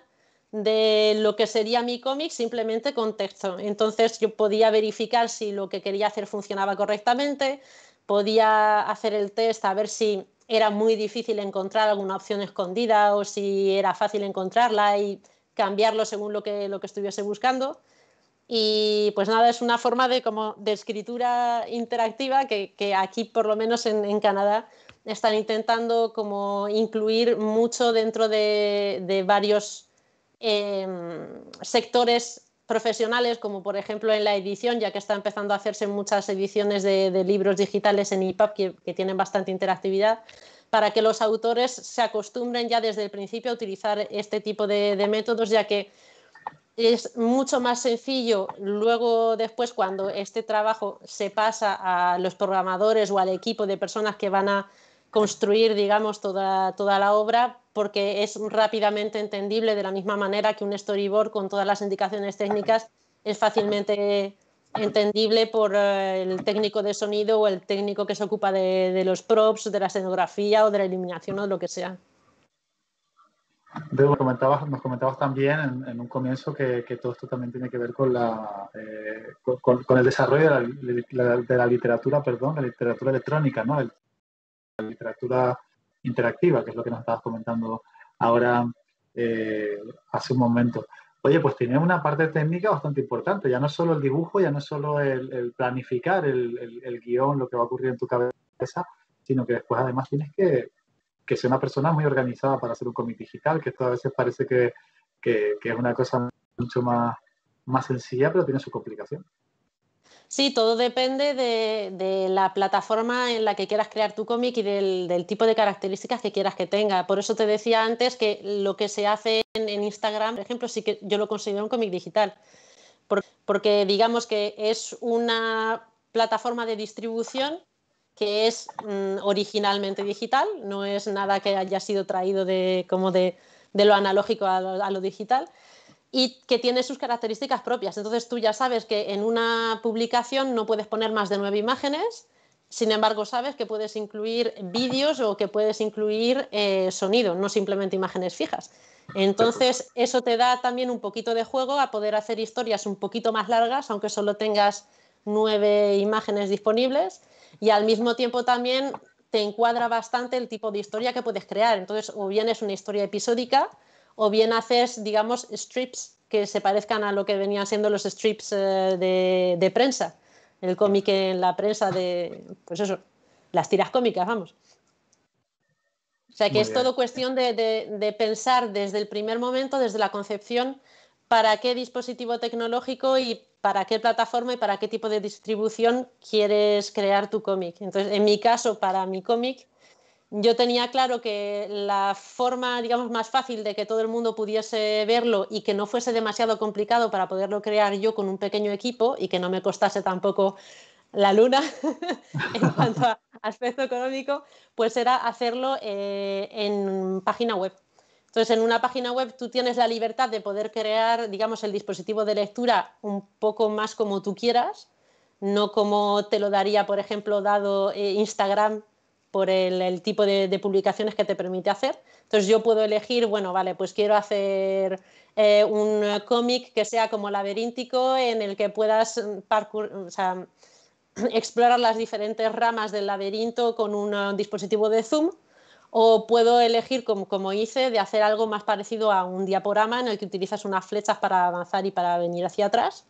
de lo que sería mi cómic simplemente con texto. Entonces yo podía verificar si lo que quería hacer funcionaba correctamente, podía hacer el test a ver si era muy difícil encontrar alguna opción escondida o si era fácil encontrarla y cambiarlo según lo que, lo que estuviese buscando. Y pues nada, es una forma de, como, de escritura interactiva que, aquí, por lo menos en, Canadá, están intentando como incluir mucho dentro de, de varios Em, sectores profesionales, como por ejemplo en la edición, ya que está empezando a hacerse muchas ediciones de, libros digitales en EPUB que, tienen bastante interactividad, para que los autores se acostumbren ya desde el principio a utilizar este tipo de, métodos, ya que es mucho más sencillo luego después cuando este trabajo se pasa a los programadores o al equipo de personas que van a construir, digamos, toda, toda la obra, porque es rápidamente entendible de la misma manera que un storyboard con todas las indicaciones técnicas es fácilmente entendible por eh, el técnico de sonido o el técnico que se ocupa de, los props, de la escenografía o de la iluminación o de lo que sea. nos comentabas también en, un comienzo que, todo esto también tiene que ver con, la, eh, con, el desarrollo de la, de la, literatura, perdón, la literatura electrónica, ¿no? la literatura interactiva, que es lo que nos estabas comentando ahora eh, hace un momento. Oye, pues tiene una parte técnica bastante importante, ya no solo el dibujo, ya no solo el, planificar el, guión, lo que va a ocurrir en tu cabeza, sino que después además tienes que, que ser una persona muy organizada para hacer un cómic digital, que esto a veces parece que, que es una cosa mucho más, más sencilla, pero tiene su complicación. Sí, todo depende de, la plataforma en la que quieras crear tu cómic y del, tipo de características que quieras que tenga. Por eso te decía antes que lo que se hace en, Instagram, por ejemplo, sí que yo lo considero un cómic digital, porque, digamos que es una plataforma de distribución que es mm, originalmente digital, no es nada que haya sido traído de, lo analógico a lo digital y que tiene sus características propias. Entonces tú ya sabes que en una publicación no puedes poner más de nueve imágenes, sin embargo sabes que puedes incluir vídeos o que puedes incluir eh, sonido, no simplemente imágenes fijas. Entonces eso te da también un poquito de juego a poder hacer historias un poquito más largas, aunque solo tengas nueve imágenes disponibles y al mismo tiempo también te encuadra bastante el tipo de historia que puedes crear. Entonces, o bien es una historia episódica o bien haces, digamos, strips que se parezcan a lo que venían siendo los strips eh, de, prensa, el cómic en la prensa de, pues eso, las tiras cómicas, vamos. O sea que es todo cuestión de, pensar desde el primer momento, desde la concepción, para qué dispositivo tecnológico y para qué plataforma y para qué tipo de distribución quieres crear tu cómic. Entonces, en mi caso, para mi cómic, yo tenía claro que la forma, digamos, más fácil de que todo el mundo pudiese verlo y que no fuese demasiado complicado para poderlo crear yo con un pequeño equipo y que no me costase tampoco la luna [laughs] en cuanto a aspecto económico, pues era hacerlo eh, en página web. Entonces, en una página web tú tienes la libertad de poder crear, digamos, el dispositivo de lectura un poco más como tú quieras, no como te lo daría, por ejemplo, dado eh, Instagram por el, tipo de, publicaciones que te permite hacer. Entonces yo puedo elegir, bueno, vale, pues quiero hacer eh, un cómic que sea como laberíntico en el que puedas mm, [clears throat] explorar las diferentes ramas del laberinto con un, eh, dispositivo de zoom o puedo elegir, como, hice, de hacer algo más parecido a un diaporama en el que utilizas unas flechas para avanzar y para venir hacia atrás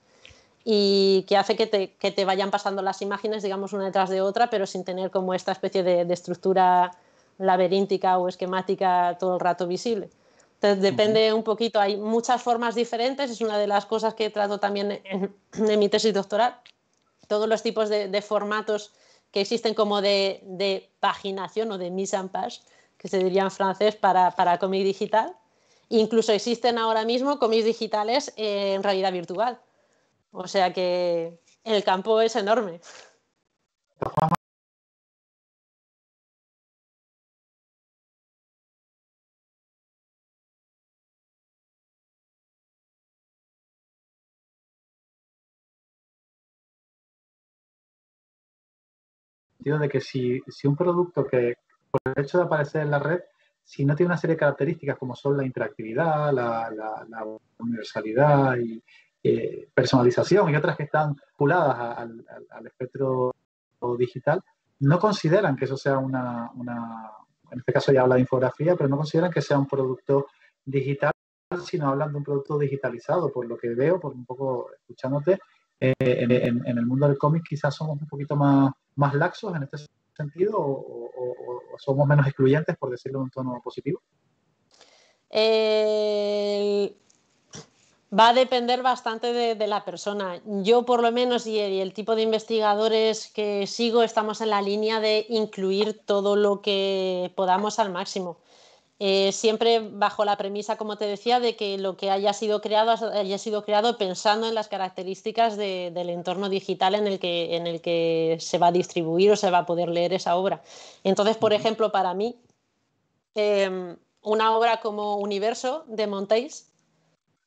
y que hace que te, vayan pasando las imágenes, digamos, una detrás de otra, pero sin tener como esta especie de, estructura laberíntica o esquemática todo el rato visible. Entonces, depende un poquito, hay muchas formas diferentes, es una de las cosas que trato también en, mi tesis doctoral, todos los tipos de, formatos que existen como de, paginación o de mise en page, que se diría en francés para, para cómic digital. Incluso existen ahora mismo cómics digitales en realidad virtual. O sea que el campo es enorme. de que si, si, un producto que, por el hecho de aparecer en la red, si no tiene una serie de características como son la interactividad, la, la universalidad y, eh, personalización y otras que están puladas al, espectro digital, no consideran que eso sea una, en este caso ya habla de infografía, pero no consideran que sea un producto digital, sino hablan de un producto digitalizado, por lo que veo, por un poco escuchándote, eh, en, el mundo del cómic quizás somos un poquito más, más laxos en este sentido o, somos menos excluyentes, por decirlo en un tono positivo. Eh... Va a depender bastante de, la persona. Yo por lo menos y el, tipo de investigadores que sigo estamos en la línea de incluir todo lo que podamos al máximo. Eh, siempre bajo la premisa, como te decía, de que lo que haya sido creado haya sido creado pensando en las características del entorno digital en el, que, en el que se va a distribuir o se va a poder leer esa obra. Entonces, por ejemplo, para mí, em, una obra como Universo de Montes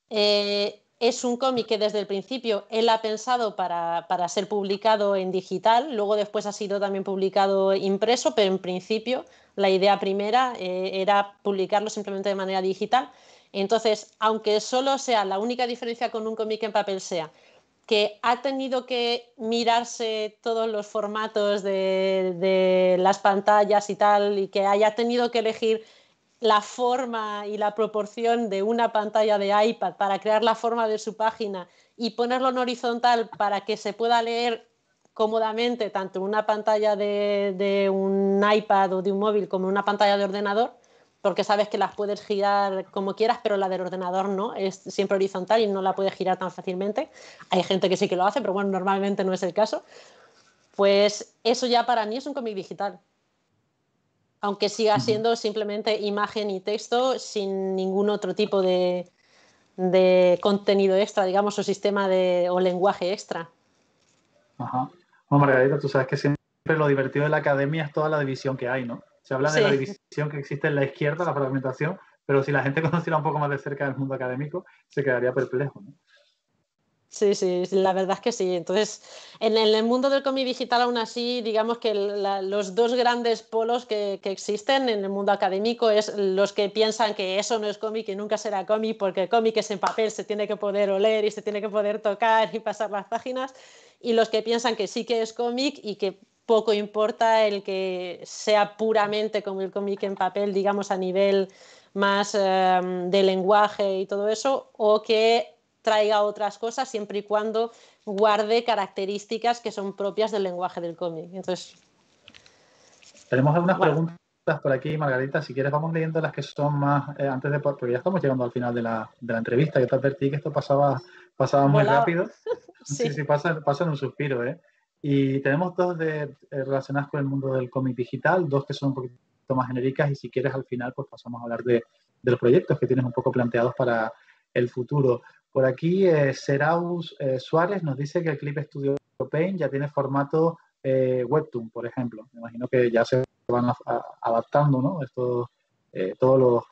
eh, es un cómic que desde el principio él ha pensado para, ser publicado en digital, luego después ha sido también publicado impreso, pero en principio la idea primera eh, era publicarlo simplemente de manera digital. Entonces, aunque solo sea la única diferencia con un cómic en papel sea que ha tenido que mirarse todos los formatos de, de, las pantallas y tal, y que haya tenido que elegir la forma y la proporción de una pantalla de iPad para crear la forma de su página y ponerlo en horizontal para que se pueda leer cómodamente tanto una pantalla de, un iPad o de un móvil como una pantalla de ordenador, porque sabes que las puedes girar como quieras, pero la del ordenador no, es siempre horizontal y no la puedes girar tan fácilmente. Hay gente que sí que lo hace, pero bueno, normalmente no es el caso. Pues eso ya para mí es un cómic digital aunque siga siendo simplemente imagen y texto sin ningún otro tipo de, de contenido extra, digamos, o sistema de, o lenguaje extra. Ajá. Bueno, Margarita, tú sabes que siempre lo divertido de la academia es toda la división que hay, ¿no? Se habla de la división que existe en la izquierda, la fragmentación, pero si la gente [laughs] conociera un poco más de cerca del mundo académico, se quedaría perplejo, ¿no? Sí, sí, la verdad es que sí. Entonces, en el mundo del cómic digital, aún así, digamos que los dos grandes polos que, existen en el mundo académico es los que piensan que eso no es cómic y nunca será cómic, porque el cómic es en papel, se tiene que poder oler y se tiene que poder tocar y pasar las páginas, y los que piensan que sí que es cómic y que poco importa el que sea puramente como el cómic en papel, digamos a nivel más em, de lenguaje y todo eso, o que traiga otras cosas siempre y cuando guarde características que son propias del lenguaje del cómic. Entonces. Tenemos algunas preguntas por aquí, Margarita. Si quieres, vamos leyendo las que son más eh, antes de. Porque ya estamos llegando al final de la, entrevista. Yo te advertí que esto pasaba, pasaba muy rápido. [laughs] sí, sí, pasa, pasa, en un suspiro. ¿eh? Y tenemos dos de, eh, relacionadas con el mundo del cómic digital, dos que son un poquito más genéricas. Y si quieres, al final, pues pasamos a hablar de, de los proyectos que tienes un poco planteados para el futuro. Por aquí, eh, Seraus eh, Suárez nos dice que el Clip Studio Paint ya tiene formato eh, Webtoon, por ejemplo. Me imagino que ya se van adaptando ¿no? Estos, eh, todos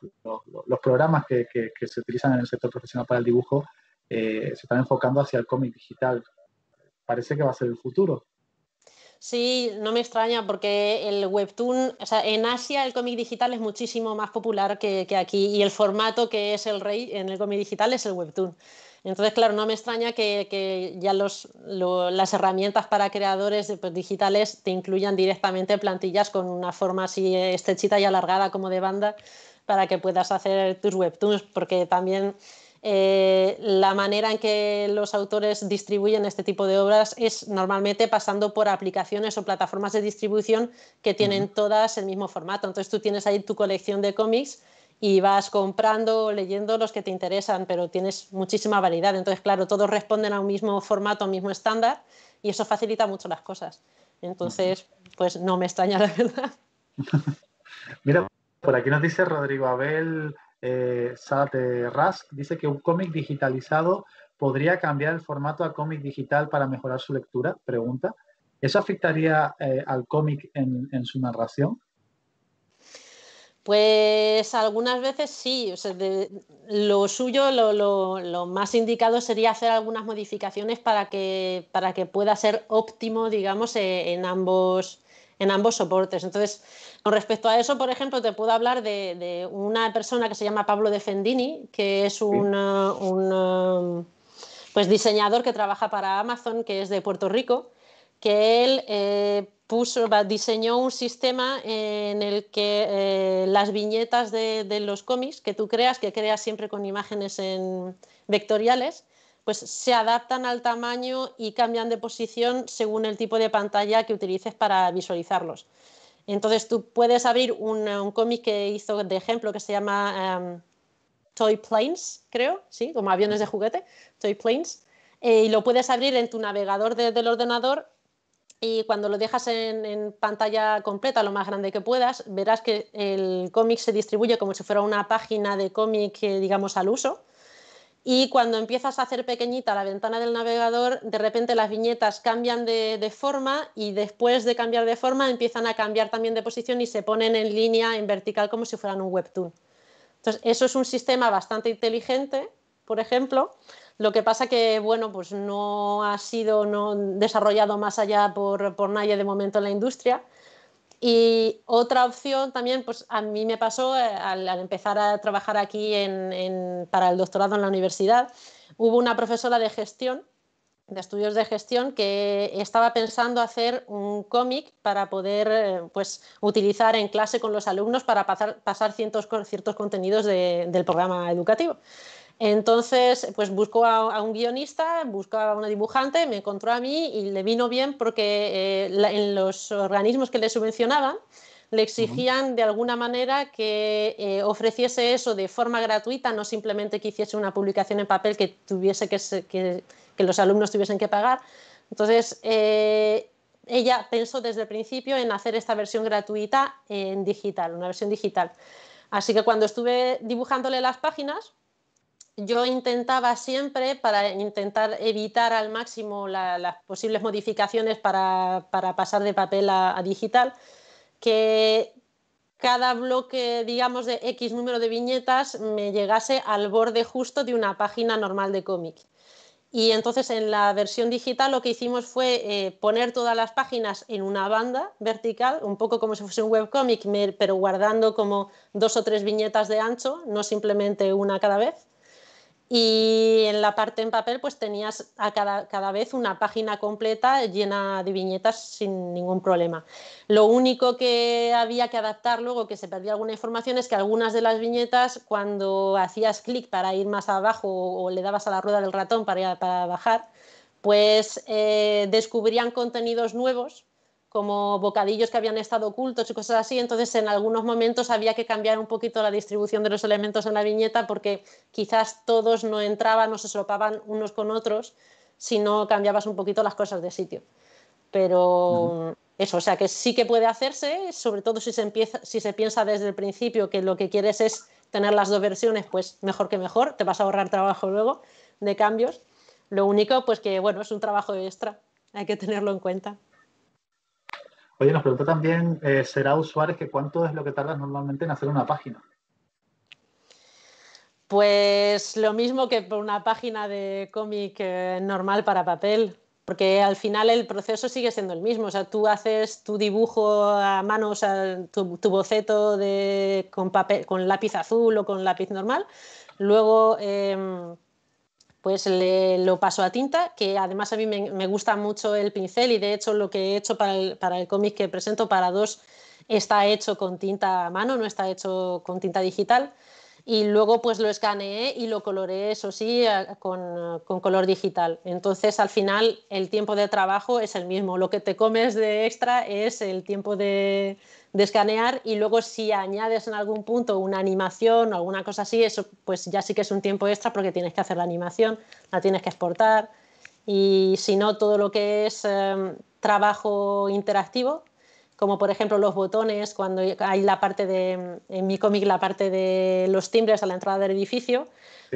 los, programas que, que, se utilizan en el sector profesional para el dibujo se están enfocando hacia el cómic digital. Parece que va a ser el futuro. Sí, no me extraña porque el webtoon, o sea, en Asia el cómic digital es muchísimo más popular que, aquí y el formato que es el rey en el cómic digital es el webtoon. Entonces, claro, no me extraña que, ya los, las herramientas para creadores pues, digitales te incluyan directamente plantillas con una forma así estrechita y alargada como de banda para que puedas hacer tus webtoons, porque también eh, la manera en que los autores distribuyen este tipo de obras es normalmente pasando por aplicaciones o plataformas de distribución que tienen todas el mismo formato. Entonces tú tienes ahí tu colección de cómics y vas comprando, o leyendo los que te interesan, pero tienes muchísima variedad. Entonces, claro, todos responden a un mismo formato, a un mismo estándar y eso facilita mucho las cosas. Entonces, pues no me extraña la verdad. [laughs] Mira, por aquí nos dice Rodrigo Abel eh, Sate Rask, dice que un cómic digitalizado podría cambiar el formato a cómic digital para mejorar su lectura. Pregunta. ¿Eso afectaría eh, al cómic en, su narración? Pues algunas veces sí. O sea, lo suyo, lo, más indicado sería hacer algunas modificaciones para que, para que pueda ser óptimo, digamos, en ambos en ambos soportes. Entonces, con respecto a eso, por ejemplo, te puedo hablar de, una persona que se llama Pablo Defendini que es un, um, pues, diseñador que trabaja para Amazon, que es de Puerto Rico, que él eh, puso, diseñó un sistema en el que eh, las viñetas de, los cómics que tú creas, que creas siempre con imágenes en vectoriales, pues se adaptan al tamaño y cambian de posición según el tipo de pantalla que utilices para visualizarlos. Entonces tú puedes abrir un, eh, cómic que hizo de ejemplo que se llama em, Toy Planes, creo, sí, como aviones de juguete, Toy Planes, eh, y lo puedes abrir en tu navegador del ordenador y cuando lo dejas en, en, pantalla completa, lo más grande que puedas, verás que el cómic se distribuye como si fuera una página de cómic, eh, digamos, al uso y cuando empiezas a hacer pequeñita la ventana del navegador, de repente las viñetas cambian de, forma y después de cambiar de forma empiezan a cambiar también de posición y se ponen en línea, en vertical, como si fueran un webtoon. Entonces, eso es un sistema bastante inteligente, por ejemplo. Lo que pasa que, bueno, pues no ha sido desarrollado más allá por, por nadie de momento en la industria y otra opción también, pues a mí me pasó eh, al, empezar a trabajar aquí para el doctorado en la universidad, hubo una profesora de gestión, de estudios de gestión, que estaba pensando hacer un cómic para poder eh, pues, utilizar en clase con los alumnos para pasar, ciertos, contenidos del programa educativo. Entonces, pues buscó a, un guionista, buscó a una dibujante, me encontró a mí y le vino bien porque eh, en los organismos que le subvencionaban le exigían de alguna manera que eh, ofreciese eso de forma gratuita, no simplemente que hiciese una publicación en papel que, tuviese los alumnos tuviesen que pagar. Entonces, eh, ella pensó desde el principio en hacer esta versión gratuita en digital, una versión digital. Así que cuando estuve dibujándole las páginas, yo intentaba siempre, para intentar evitar al máximo las posibles modificaciones para, pasar de papel a, digital, que cada bloque, digamos, de X número de viñetas me llegase al borde justo de una página normal de cómic. Y entonces en la versión digital lo que hicimos fue eh, poner todas las páginas en una banda vertical, un poco como si fuese un webcómic, pero guardando como dos o tres viñetas de ancho, no simplemente una cada vez. Y en la parte en papel, pues tenías cada, vez una página completa llena de viñetas sin ningún problema. Lo único que había que adaptar luego, que se perdía alguna información, es que algunas de las viñetas, cuando hacías clic para ir más abajo o, le dabas a la rueda del ratón para, para bajar, pues eh, descubrían contenidos nuevos como bocadillos que habían estado ocultos y cosas así. Entonces, en algunos momentos había que cambiar un poquito la distribución de los elementos en la viñeta porque quizás todos no entraban o se solapaban unos con otros si no cambiabas un poquito las cosas de sitio. Pero mm. eso, o sea que sí que puede hacerse, sobre todo si se, empieza, si se piensa desde el principio que lo que quieres es tener las dos versiones, pues mejor que mejor, te vas a ahorrar trabajo luego de cambios. Lo único, pues que bueno, es un trabajo extra, hay que tenerlo en cuenta. Oye, nos preguntó también eh, ¿será usuario que cuánto es lo que tardas normalmente en hacer una página. Pues lo mismo que por una página de cómic eh, normal para papel, porque al final el proceso sigue siendo el mismo. O sea, tú haces tu dibujo a mano, o sea, tu, boceto de, con, lápiz azul o con lápiz normal. Luego em, pues lo paso a tinta, que además a mí me, gusta mucho el pincel y de hecho lo que he hecho para para el cómic que presento para dos está hecho con tinta a mano, no está hecho con tinta digital y luego pues lo escaneé y lo coloreé, eso sí, eh, con, color digital. Entonces al final el tiempo de trabajo es el mismo, lo que te comes de extra es el tiempo de, escanear y luego si añades en algún punto una animación o alguna cosa así, eso pues ya sí que es un tiempo extra porque tienes que hacer la animación, la tienes que exportar y si no todo lo que es em, trabajo interactivo como por ejemplo los botones, cuando hay la parte de, en mi cómic, la parte de los timbres a la entrada del edificio,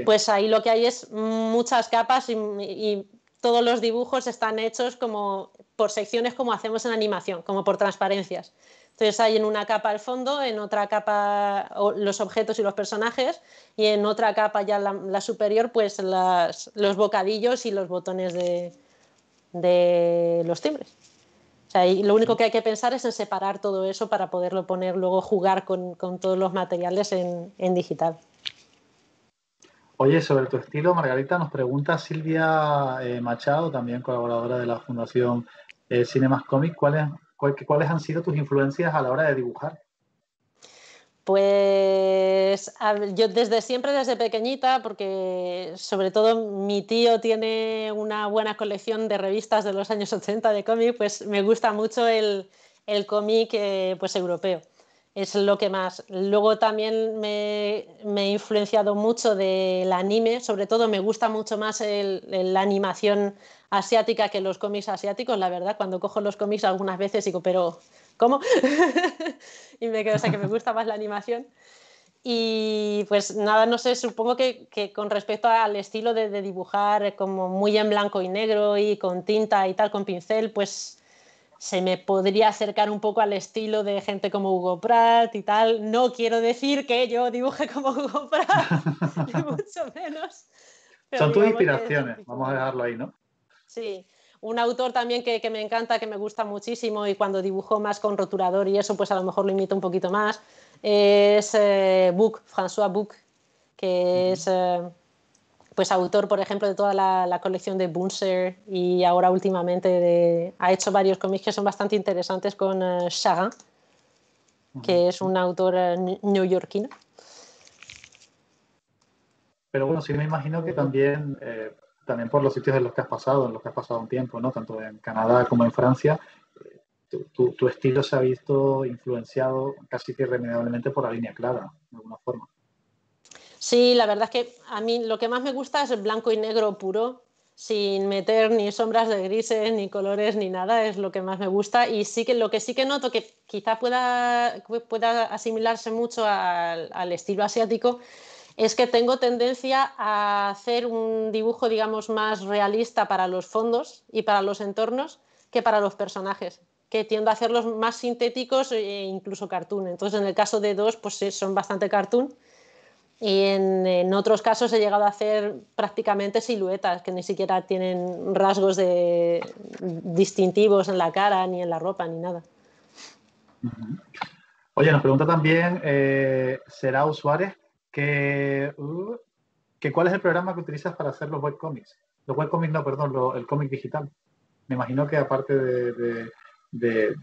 pues ahí lo que hay es muchas capas y, todos los dibujos están hechos como por secciones como hacemos en animación, como por transparencias. Entonces hay en una capa el fondo, en otra capa los objetos y los personajes y en otra capa ya la, superior pues los bocadillos y los botones de los timbres lo único que hay que pensar es en separar todo eso para poderlo poner, luego jugar con, todos los materiales en, digital. Oye, sobre tu estilo, Margarita, nos pregunta Silvia eh, Machado, también colaboradora de la Fundación eh, Cinemas Comics, ¿cuáles, ¿cuáles han sido tus influencias a la hora de dibujar? Pues yo desde siempre, desde pequeñita, porque sobre todo mi tío tiene una buena colección de revistas de los años 80 de cómic, pues me gusta mucho el, el cómic eh, pues europeo. Es lo que más. Luego también me, he influenciado mucho del anime, sobre todo me gusta mucho más la animación asiática que los cómics asiáticos, la verdad, cuando cojo los cómics algunas veces digo, pero ¿cómo? [laughs] y me quedo, o sea, que me gusta más la animación. Y pues nada, no sé, supongo que, que con respecto al estilo de, de, dibujar eh, como muy en blanco y negro y con tinta y tal, con pincel, pues se me podría acercar un poco al estilo de gente como Hugo Pratt y tal. No quiero decir que yo dibuje como Hugo Pratt, [laughs] mucho menos. Son tus inspiraciones, vamos a dejarlo ahí, ¿no? Sí, un autor también que, me encanta, que me gusta muchísimo y cuando dibujo más con rotulador y eso, pues a lo mejor lo imito un poquito más, es eh, François Buc, que es eh, pues autor, por ejemplo, de toda la, colección de Bunser y ahora últimamente ha hecho varios cómics que son bastante interesantes con eh, que es un autor eh, neoyorquino. Pero bueno, sí me imagino que también eh, también por los sitios en los que has pasado, en los que has pasado un tiempo, ¿no? Tanto en Canadá como en Francia, tu, estilo se ha visto influenciado casi que irremediablemente por la línea clara, de alguna forma. Sí, la verdad es que a mí lo que más me gusta es el blanco y negro puro, sin meter ni sombras de grises, ni colores, ni nada, es lo que más me gusta. Y sí que lo que sí que noto que quizás pueda, pueda asimilarse mucho al, al estilo asiático es que tengo tendencia a hacer un dibujo, digamos, más realista para los fondos y para los entornos que para los personajes, que tiendo a hacerlos más sintéticos e incluso cartoon. Entonces, en el caso de dos, pues eh, son bastante cartoon. Y en, otros casos he llegado a hacer prácticamente siluetas que ni siquiera tienen rasgos distintivos en la cara, ni en la ropa, ni nada. Oye, nos pregunta también, eh, ¿será Suárez que, uh, que cuál es el programa que utilizas para hacer los webcomics. Los webcomics, no, perdón, el cómic digital. Me imagino que aparte de, del,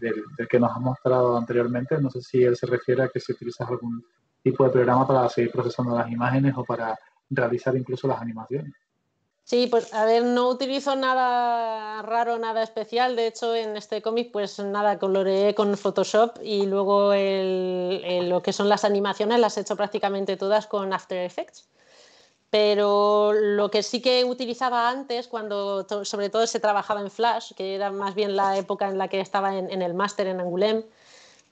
que nos ha mostrado anteriormente, no sé si él se refiere a que si utilizas algún tipo de programa para seguir procesando las imágenes o para realizar incluso las animaciones. Sí, pues a ver, no utilizo nada raro, nada especial. De hecho, en este cómic, pues nada, coloreé con Photoshop y luego lo que son las animaciones las he hecho prácticamente todas con After Effects. Pero lo que sí que utilizaba antes, cuando sobre todo se trabajaba en Flash, que era más bien la época en la que estaba en, en el máster en Angoulême,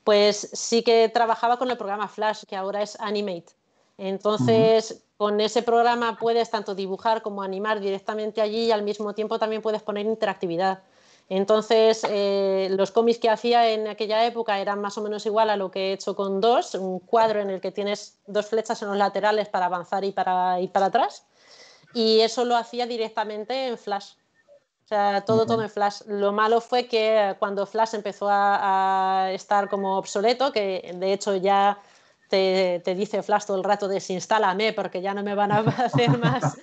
pues sí que trabajaba con el programa Flash, que ahora es Animate. Entonces, con ese programa puedes tanto dibujar como animar directamente allí y al mismo tiempo también puedes poner interactividad. Entonces, eh, los cómics que hacía en aquella época eran más o menos igual a lo que he hecho con dos, un cuadro en el que tienes dos flechas en los laterales para avanzar y para, ir para atrás. Y eso lo hacía directamente en Flash. O sea, todo, todo en Flash. Lo malo fue que cuando Flash empezó a estar como obsoleto, que de hecho ya te, dice Flash todo el rato desinstálame porque ya no me van a [laughs] hacer más,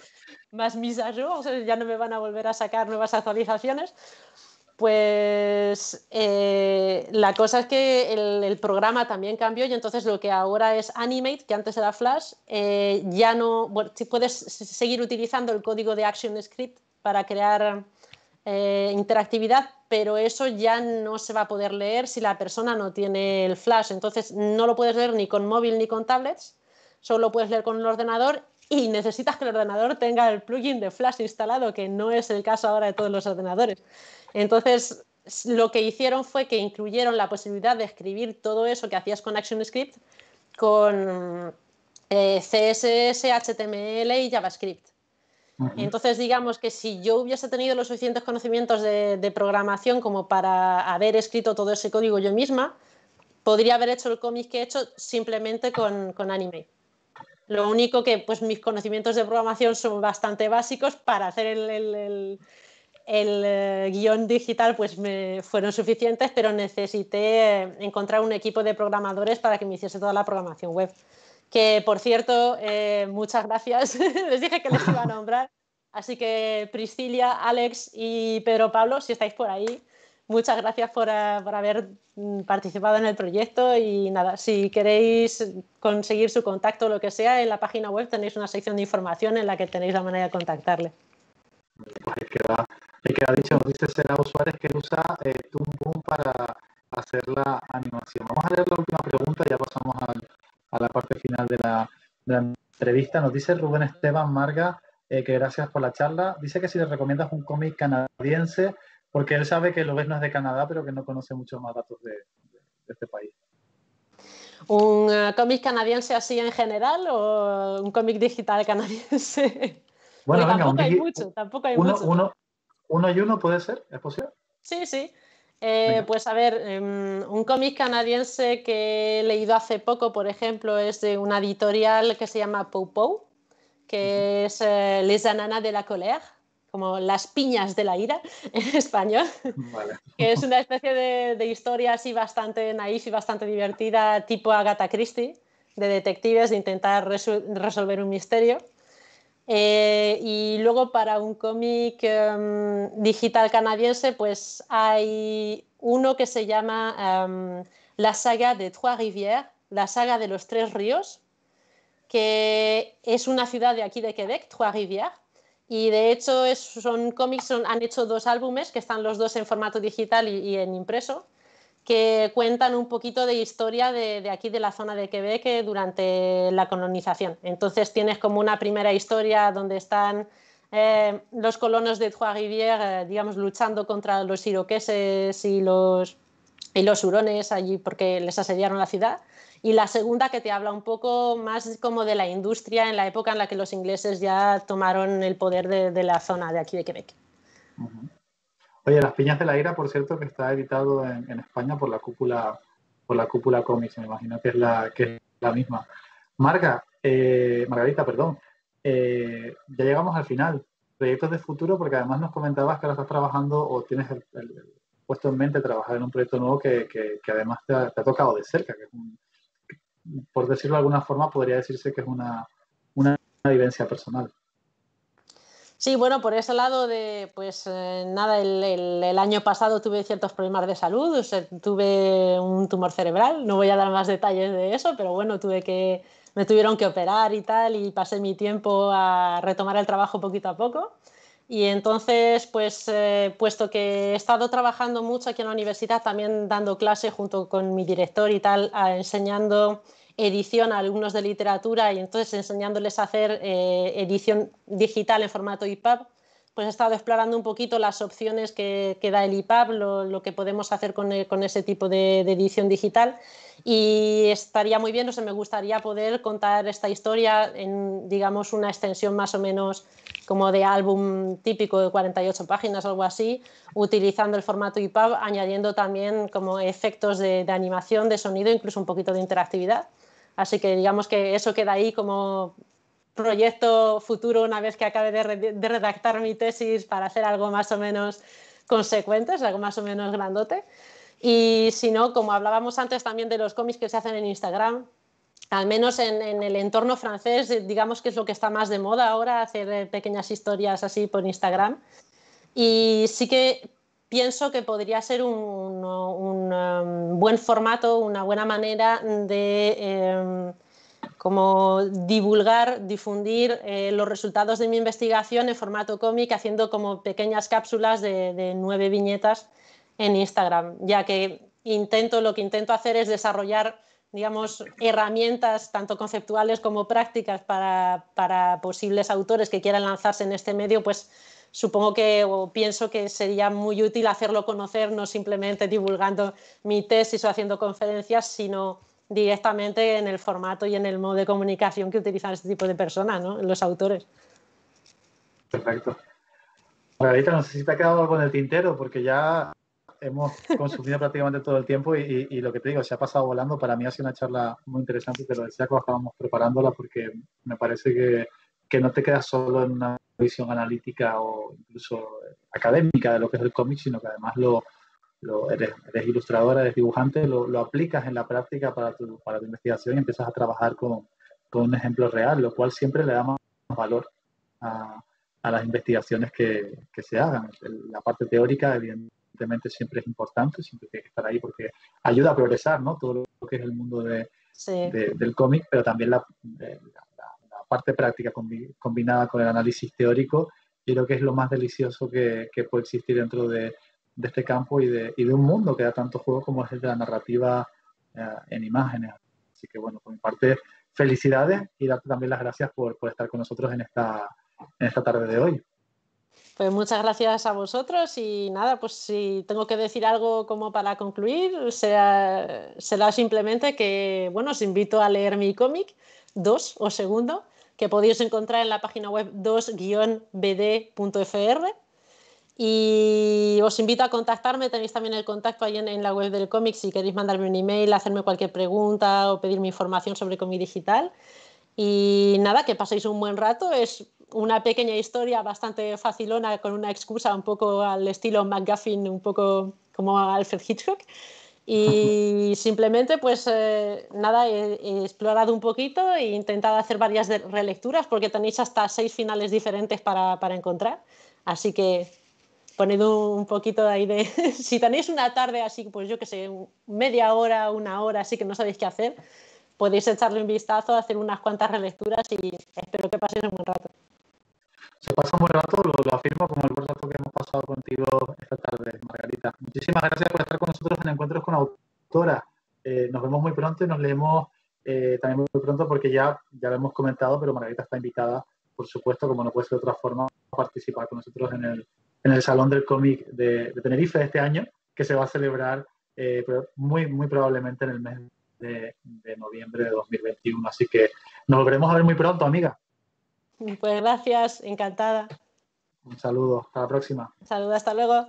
más mis ya no me van a volver a sacar nuevas actualizaciones. Pues eh, la cosa es que el, programa también cambió y entonces lo que ahora es Animate, que antes era Flash, eh, ya no, bueno, si puedes seguir utilizando el código de ActionScript para crear eh, interactividad, pero eso ya no se va a poder leer si la persona no tiene el flash. Entonces no lo puedes leer ni con móvil ni con tablets, solo lo puedes leer con el ordenador y necesitas que el ordenador tenga el plugin de flash instalado, que no es el caso ahora de todos los ordenadores. Entonces lo que hicieron fue que incluyeron la posibilidad de escribir todo eso que hacías con ActionScript con eh, CSS, HTML y JavaScript. Entonces, digamos que si yo hubiese tenido los suficientes conocimientos de, programación como para haber escrito todo ese código yo misma, podría haber hecho el cómic que he hecho simplemente con, anime. Lo único que pues, mis conocimientos de programación son bastante básicos para hacer el, eh, guión digital pues me fueron suficientes, pero necesité eh, encontrar un equipo de programadores para que me hiciese toda la programación web que por cierto, eh, muchas gracias, [laughs] les dije que les iba a nombrar. Así que Priscilia, Alex y Pedro Pablo, si estáis por ahí, muchas gracias por, eh, haber mm, participado en el proyecto y nada, si queréis conseguir su contacto o lo que sea, en la página web tenéis una sección de información en la que tenéis la manera de contactarle. Ahí pues queda, dicho, nos dice Serao Suárez que usa eh, para hacer la animación. Vamos a leer la última pregunta y ya pasamos al, a la parte final de la, entrevista. Nos dice Rubén Esteban Marga eh, que gracias por la charla. Dice que si le recomiendas un cómic canadiense, porque él sabe que lo ves no es de Canadá, pero que no conoce muchos más datos de, este país. ¿Un eh, cómic canadiense así en general o un cómic digital canadiense? Bueno, venga, tampoco, hay mucho, tampoco hay mucho. uno y uno puede ser, ¿es posible? Sí, sí. Eh, pues a ver, em, un cómic canadiense que he leído hace poco, por ejemplo, es de una editorial que se llama Pou Pou, que es eh, Les Ananas de la Colère, como Las Piñas de la Ira [laughs] en español, que es una especie de, historia así bastante naif y bastante divertida, tipo Agatha Christie, de detectives, de intentar resolver un misterio. Eh, y luego para un cómic em, digital canadiense, pues hay uno que se llama em, La saga de Trois Rivières, la saga de los tres ríos, que es una ciudad de aquí de Quebec, Trois Rivières. Y de hecho son cómics, han hecho dos álbumes que están los dos en formato digital y en impreso que cuentan un poquito de historia de, aquí de la zona de Quebec eh, durante la colonización. Entonces tienes como una primera historia donde están eh, los colonos de Trois-Rivières, eh, digamos, luchando contra los iroqueses y los, los hurones allí porque les asediaron la ciudad. Y la segunda que te habla un poco más como de la industria en la época en la que los ingleses ya tomaron el poder de, la zona de aquí de Quebec. Oye, Las Piñas de la Ira, por cierto, que está editado en, España por la cúpula por la cúpula cómics, me imagino que es la, misma. Marga, eh, Margarita, perdón, eh, ya llegamos al final. Proyectos de futuro, porque además nos comentabas que ahora estás trabajando o tienes el, puesto en mente trabajar en un proyecto nuevo que, además te ha, tocado de cerca, que, por decirlo de alguna forma podría decirse que es una, una vivencia personal. Sí, bueno, por ese lado de, pues eh, nada, el, año pasado tuve ciertos problemas de salud, tuve un tumor cerebral, no voy a dar más detalles de eso, pero bueno, tuve que, me tuvieron que operar y tal, y pasé mi tiempo a retomar el trabajo poquito a poco. Y entonces, pues, eh, puesto que he estado trabajando mucho aquí en la universidad, también dando clase junto con mi director y tal, enseñando edición a alumnos de literatura y entonces enseñándoles a hacer eh, edición digital en formato EPUB, pues he estado explorando un poquito las opciones que, da el EPUB lo, que podemos hacer con, eh, con ese tipo de, edición digital. Y estaría muy bien, o sea, me gustaría poder contar esta historia en, digamos, una extensión más o menos como de álbum típico de 48 páginas, o algo así, utilizando el formato EPUB, añadiendo también como efectos de animación, de sonido, incluso un poquito de interactividad. Así que digamos que eso queda ahí como proyecto futuro una vez que acabe de, redactar mi tesis para hacer algo más o menos consecuente, algo más o menos grandote. Y si no, como hablábamos antes también de los cómics que se hacen en Instagram, al menos en, en, el entorno francés, digamos que es lo que está más de moda ahora, hacer eh, pequeñas historias así por Instagram. Y sí que pienso que podría ser un, um, buen formato, una buena manera de em, como divulgar, difundir eh, los resultados de mi investigación en formato cómic, haciendo como pequeñas cápsulas de, nueve viñetas en Instagram, ya que intento, lo que intento hacer es desarrollar digamos, herramientas tanto conceptuales como prácticas para, para posibles autores que quieran lanzarse en este medio, pues supongo que o pienso que sería muy útil hacerlo conocer, no simplemente divulgando mi tesis o haciendo conferencias, sino directamente en el formato y en el modo de comunicación que utilizan este tipo de personas, ¿no? los autores. Perfecto. Margarita, no sé si te ha quedado algo en el tintero, porque ya hemos consumido [laughs] prácticamente todo el tiempo y, lo que te digo, se ha pasado volando. Para mí ha sido una charla muy interesante, te lo decía cuando estábamos preparándola, porque me parece que, que no te quedas solo en una visión analítica o incluso eh, académica de lo que es el cómic, sino que además lo, eres, ilustradora, eres dibujante, lo, aplicas en la práctica para tu, para tu investigación y empiezas a trabajar con, con un ejemplo real, lo cual siempre le da más valor a, a las investigaciones que, que, se hagan. La parte teórica, evidentemente, siempre es importante, siempre tiene que estar ahí porque ayuda a progresar, ¿no? Todo lo que es el mundo de, del cómic, pero también la eh, parte práctica combinada con el análisis teórico, creo que es lo más delicioso que, puede existir dentro de, este campo y de, un mundo que da tanto juego como es el de la narrativa eh, en imágenes. Así que bueno, por mi parte, felicidades y darte también las gracias por, estar con nosotros en esta, esta tarde de hoy. Pues muchas gracias a vosotros y nada, pues si tengo que decir algo como para concluir, será, será simplemente que, bueno, os invito a leer mi cómic, dos o segundo, que podéis encontrar en la página web 2-bd.fr. Y os invito a contactarme, tenéis también el contacto ahí en, la web del cómic si queréis mandarme un email, hacerme cualquier pregunta o pedirme información sobre cómic digital. Y nada, que paséis un buen rato. Es una pequeña historia bastante facilona con una excusa un poco al estilo McGuffin, un poco como Alfred Hitchcock. Y simplemente, pues eh, nada, he, explorado un poquito e intentado hacer varias relecturas porque tenéis hasta seis finales diferentes para, para encontrar. Así que poned un poquito ahí de... [laughs] si tenéis una tarde así, pues yo que sé, media hora, una hora, así que no sabéis qué hacer, podéis echarle un vistazo, hacer unas cuantas relecturas y espero que paséis un buen rato se pasa un buen rato, lo, afirmo, como el buen rato que hemos pasado contigo esta tarde, Margarita. Muchísimas gracias por estar con nosotros en Encuentros con Autora. Eh, nos vemos muy pronto y nos leemos eh, también muy pronto porque ya, ya lo hemos comentado, pero Margarita está invitada, por supuesto, como no puede ser de otra forma, a participar con nosotros en el, en el Salón del Cómic de, de Tenerife este año, que se va a celebrar eh, muy, muy probablemente en el mes de, de, noviembre de 2021. Así que nos volveremos a ver muy pronto, amiga. Pues gracias, encantada. Un saludo, hasta la próxima. Un hasta luego.